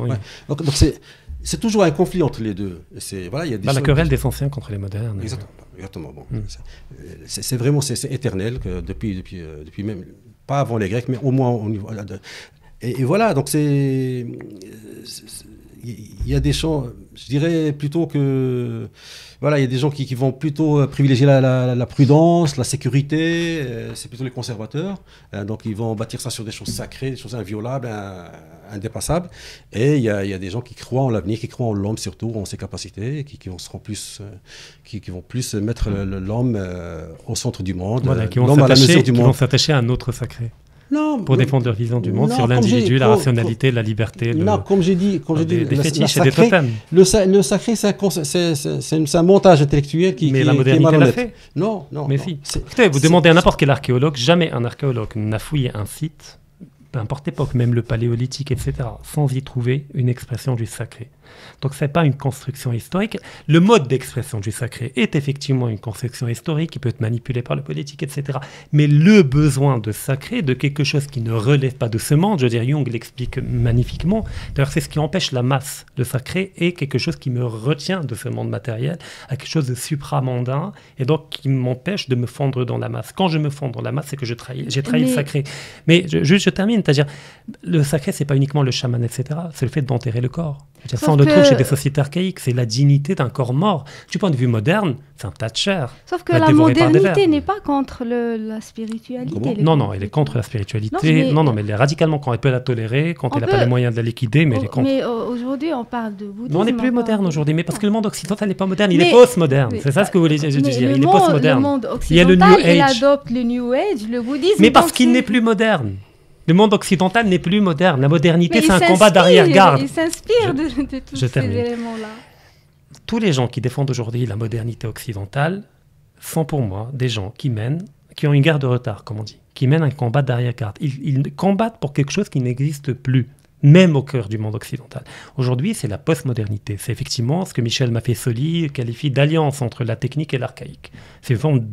Donc c'est c'est toujours un conflit entre les deux. C'est voilà, y a bah, la querelle des anciens contre les modernes. Exactement. exactement bon. Hmm. C'est vraiment c'est éternel que depuis depuis depuis même pas avant les Grecs, mais au moins au niveau de, et, voilà, donc c'est. Il y a des gens, je dirais plutôt que. Voilà, il y a des gens qui, vont plutôt privilégier la, prudence, la sécurité, euh, c'est plutôt les conservateurs. Euh, donc ils vont bâtir ça sur des choses sacrées, des choses inviolables, indépassables. Et il y, a, des gens qui croient en l'avenir, qui croient en l'homme surtout, en ses capacités, qui, qui, seront plus, euh, qui, vont plus mettre l'homme au centre du monde, voilà, du monde. Qui vont s'attacher à un autre sacré non, pour défendre leur vision du monde sur l'individu, la rationalité, la liberté. Le, non, comme j'ai dit, comme j'ai dit, des, fétiches et des totems. Le, sacré, c'est un, montage intellectuel qui, mais qui, la modernité l'a fait. Non, non. Mais si. Écoutez, vous demandez à n'importe quel archéologue, jamais un archéologue n'a fouillé un site, peu importe époque, même le paléolithique, etc., sans y trouver une expression du sacré. Donc ce n'est pas une construction historique. Le mode d'expression du sacré est effectivement une construction historique qui peut être manipulée par le politique, etc. Mais le besoin de sacré, de quelque chose qui ne relève pas de ce monde, je veux dire, Jung l'explique magnifiquement. D'ailleurs, c'est ce qui empêche la masse. Le sacré est quelque chose qui me retient de ce monde matériel, à quelque chose de supramondain, et donc qui m'empêche de me fondre dans la masse. Quand je me fonds dans la masse, c'est que j'ai trahi, le sacré. Mais je, je termine, c'est-à-dire, le sacré, c'est pas uniquement le chaman, etc. C'est le fait d'enterrer le corps. Sans le que... chez des sociétés archaïques, c'est la dignité d'un corps mort. Du point de vue moderne, c'est un tas de chair. Sauf que la modernité n'est pas contre le, la spiritualité. Non, non, elle est contre la spiritualité. Non, non, mais elle est radicalement quand elle peut la tolérer, quand elle n'a pas les moyens de la liquider, mais elle est contre. Mais aujourd'hui, on parle de bouddhisme. on n'est plus moderne aujourd'hui, mais parce que le monde occidental n'est pas moderne, il est post-moderne. C'est ça ce que vous voulez dire. Il est post-moderne. Il y a le New Age. Il adopte le New Age, le bouddhisme. Mais parce qu'il n'est plus moderne le monde occidental n'est plus moderne. La modernité, c'est un combat d'arrière-garde. Il s'inspire de, tous ces éléments-là. Tous les gens qui défendent aujourd'hui la modernité occidentale sont pour moi des gens qui mènent, qui ont une guerre de retard, comme on dit, qui mènent un combat d'arrière-garde. Ils, combattent pour quelque chose qui n'existe plus même au cœur du monde occidental. Aujourd'hui, c'est la postmodernité. C'est effectivement ce que Michel Maffesoli qualifie d'alliance entre la technique et l'archaïque. C'est une forme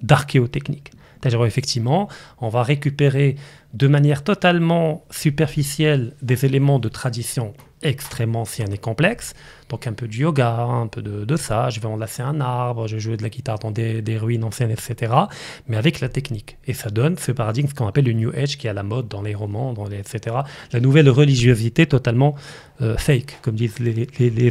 d'archéotechnique. C'est-à-dire, effectivement, on va récupérer de manière totalement superficielle des éléments de tradition extrêmement ancien et complexe. Donc un peu de yoga, un peu de, ça, je vais enlacer un arbre, je vais jouer de la guitare dans des, ruines anciennes, etc. Mais avec la technique. Et ça donne ce paradigme, ce qu'on appelle le New Age, qui est à la mode dans les romans, dans les, etc. La nouvelle religiosité totalement euh, fake, comme disent les,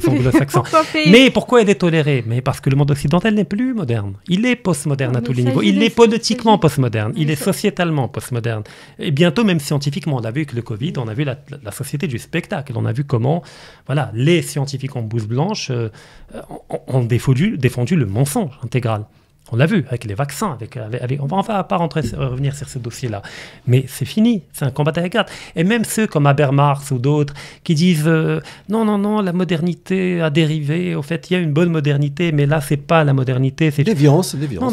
anglo-saxons. mais pourquoi elle est tolérée Mais parce que le monde occidental n'est plus moderne. Il est postmoderne à tous les niveaux. Il est politiquement postmoderne. Il est sociétalement postmoderne. Et bientôt même scientifiquement, on a vu avec le Covid, on a vu la, la société du spectacle, on a vu comment voilà, les scientifiques en blouse blanche euh, ont, défendu le mensonge intégral. On l'a vu avec les vaccins, avec, on ne va pas euh, revenir sur ce dossier-là. Mais c'est fini, c'est un combat à la Et même ceux comme Habermas ou d'autres qui disent euh, non, non, non, la modernité a dérivé. Au fait, il y a une bonne modernité, mais là, c'est pas la modernité. C'est des violences, des Non,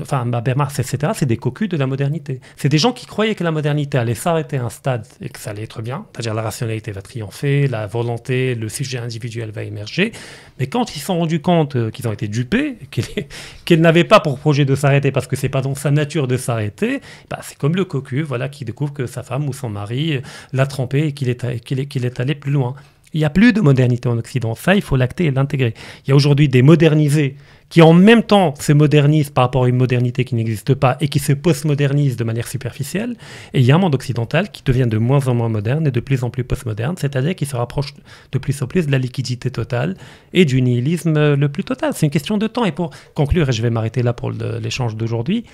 enfin, Habermas, etc., c'est des cocus de la modernité. C'est des gens qui croyaient que la modernité allait s'arrêter à un stade et que ça allait être bien. C'est-à-dire la rationalité va triompher, la volonté, le sujet individuel va émerger. Mais quand ils se sont rendus compte euh, qu'ils ont été dupés, qu'ils n'avaient pas pour projet de s'arrêter parce que c'est pas dans sa nature de s'arrêter, bah, c'est comme le cocu, voilà, qui découvre que sa femme ou son mari euh, l'a trompé et qu'il est, qu'il est, qu'il est allé plus loin. Il n'y a plus de modernité en Occident. Ça, il faut l'acter et l'intégrer. Il y a aujourd'hui des modernisés qui en même temps se modernise par rapport à une modernité qui n'existe pas et qui se postmodernise de manière superficielle, et il y a un monde occidental qui devient de moins en moins moderne et de plus en plus postmoderne, c'est-à-dire qui se rapproche de plus en plus de la liquidité totale et du nihilisme euh, le plus total. C'est une question de temps. Et pour conclure, et je vais m'arrêter là pour l'échange d'aujourd'hui,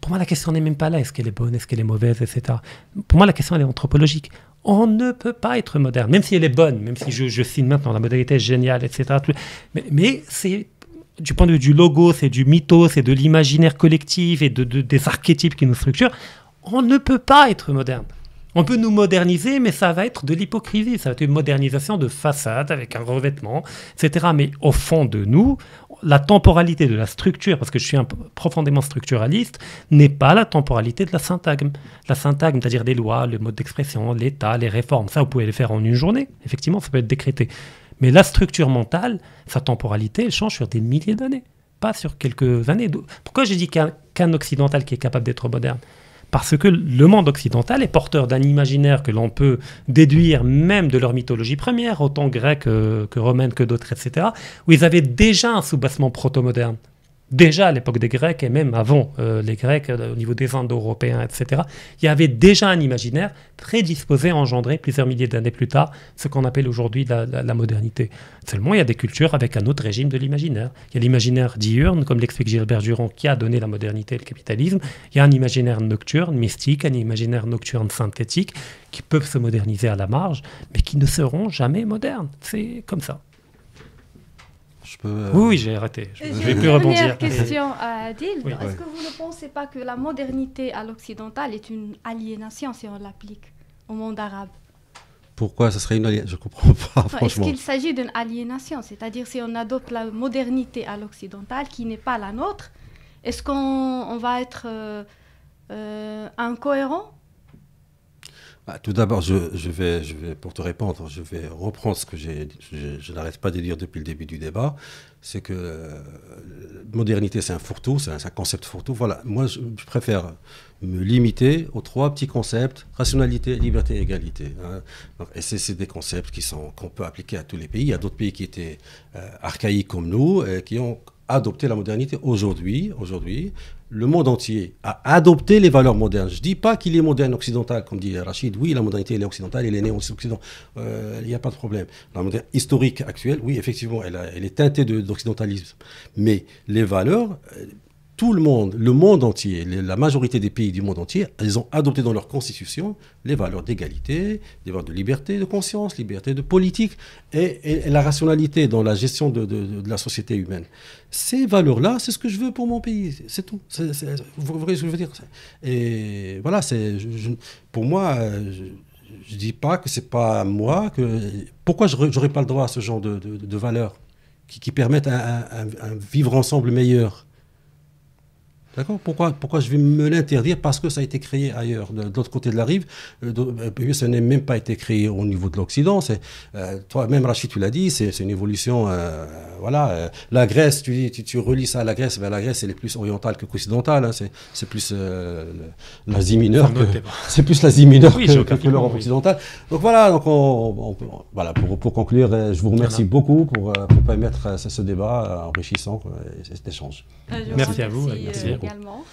pour moi, la question n'est même pas là, est-ce qu'elle est bonne, est-ce qu'elle est mauvaise, etc. Pour moi, la question, elle est anthropologique. On ne peut pas être moderne, même si elle est bonne, même si je, signe maintenant, la modalité est géniale, etc. Mais, mais c'est du point de vue du logo, c'est du mythos, c'est de l'imaginaire collectif et de, des archétypes qui nous structurent, on ne peut pas être moderne. On peut nous moderniser, mais ça va être de l'hypocrisie, ça va être une modernisation de façade avec un revêtement, etc. Mais au fond de nous, la temporalité de la structure, parce que je suis un, profondément structuraliste, n'est pas la temporalité de la syntagme. La syntagme, c'est-à-dire des lois, le mode d'expression, l'État, les réformes, ça vous pouvez le faire en une journée, effectivement, ça peut être décrété. Mais la structure mentale, sa temporalité, elle change sur des milliers d'années, pas sur quelques années. Pourquoi j'ai dit qu'un occidental qui est capable d'être moderne Parce que le monde occidental est porteur d'un imaginaire que l'on peut déduire même de leur mythologie première, autant grecque euh, que romaine que d'autres, etc., où ils avaient déjà un soubassement proto-moderne déjà à l'époque des Grecs et même avant euh, les Grecs, euh, au niveau des Indo-Européens, etc., il y avait déjà un imaginaire prédisposé à engendrer plusieurs milliers d'années plus tard ce qu'on appelle aujourd'hui la, modernité. Seulement, il y a des cultures avec un autre régime de l'imaginaire. Il y a l'imaginaire diurne, comme l'explique Gilbert Durand, qui a donné la modernité et le capitalisme. Il y a un imaginaire nocturne, mystique, un imaginaire nocturne synthétique, qui peuvent se moderniser à la marge, mais qui ne seront jamais modernes. C'est comme ça. Euh, oui, j'ai raté. Je ne vais plus rebondir. Dernière question à Adil. Est-ce que vous ne pensez pas que la modernité à l'occidental est une aliénation si on l'applique au monde arabe pourquoi ça serait une aliénation Je ne comprends pas, franchement. Est-ce qu'il s'agit d'une aliénation C'est-à-dire si on adopte la modernité à l'occidental, qui n'est pas la nôtre, est-ce qu'on va être euh, euh, incohérent ah, tout d'abord, je, vais, je vais, pour te répondre, je vais reprendre ce que je, je n'arrête pas de dire depuis le début du débat, c'est que euh, modernité, c'est un fourre-tout, c'est un, concept fourre-tout. Voilà, moi, je, préfère me limiter aux trois petits concepts, rationalité, liberté, égalité. Hein. et c'est des concepts qui sont qu'on peut appliquer à tous les pays. Il y a d'autres pays qui étaient euh, archaïques comme nous, et qui ont adopter la modernité. Aujourd'hui, aujourd'hui, le monde entier a adopté les valeurs modernes. Je ne dis pas qu'il est moderne occidental, comme dit Rachid. Oui, la modernité, est occidentale, elle est née en Occident. Euh, il n'y a pas de problème. La modernité historique actuelle, oui, effectivement, elle est teintée d'occidentalisme. Mais les valeurs, euh, tout le monde, le monde entier, la majorité des pays du monde entier, ils ont adopté dans leur constitution les valeurs d'égalité, les valeurs de liberté de conscience, liberté de politique et, la rationalité dans la gestion de, la société humaine. Ces valeurs-là, c'est ce que je veux pour mon pays, c'est tout. vous voyez ce que je veux dire Et voilà, C'est pour moi, je ne dis pas que c'est pas moi, que, pourquoi je n'aurais pas le droit à ce genre de, valeurs qui, permettent un vivre ensemble meilleur D'accord pourquoi, pourquoi je vais me l'interdire Parce que ça a été créé ailleurs, de, l'autre côté de la rive. Euh, ça euh, eh n'a même pas été créé au niveau de l'Occident. Euh, Toi-même, Rachid, tu l'as dit, c'est une évolution. Euh, voilà. Euh, la Grèce, tu, tu, tu, relis ça à la Grèce. Ben, la Grèce, elle est plus orientale que occidental. Hein. c'est plus l'Asie mineure. C'est plus l'Asie mineure que, l'Europe occidentale. Donc voilà, donc voilà pour, conclure, je vous remercie beaucoup pour, permettre ce, débat enrichissant cet échange. Ah, merci, merci à vous. Merci également.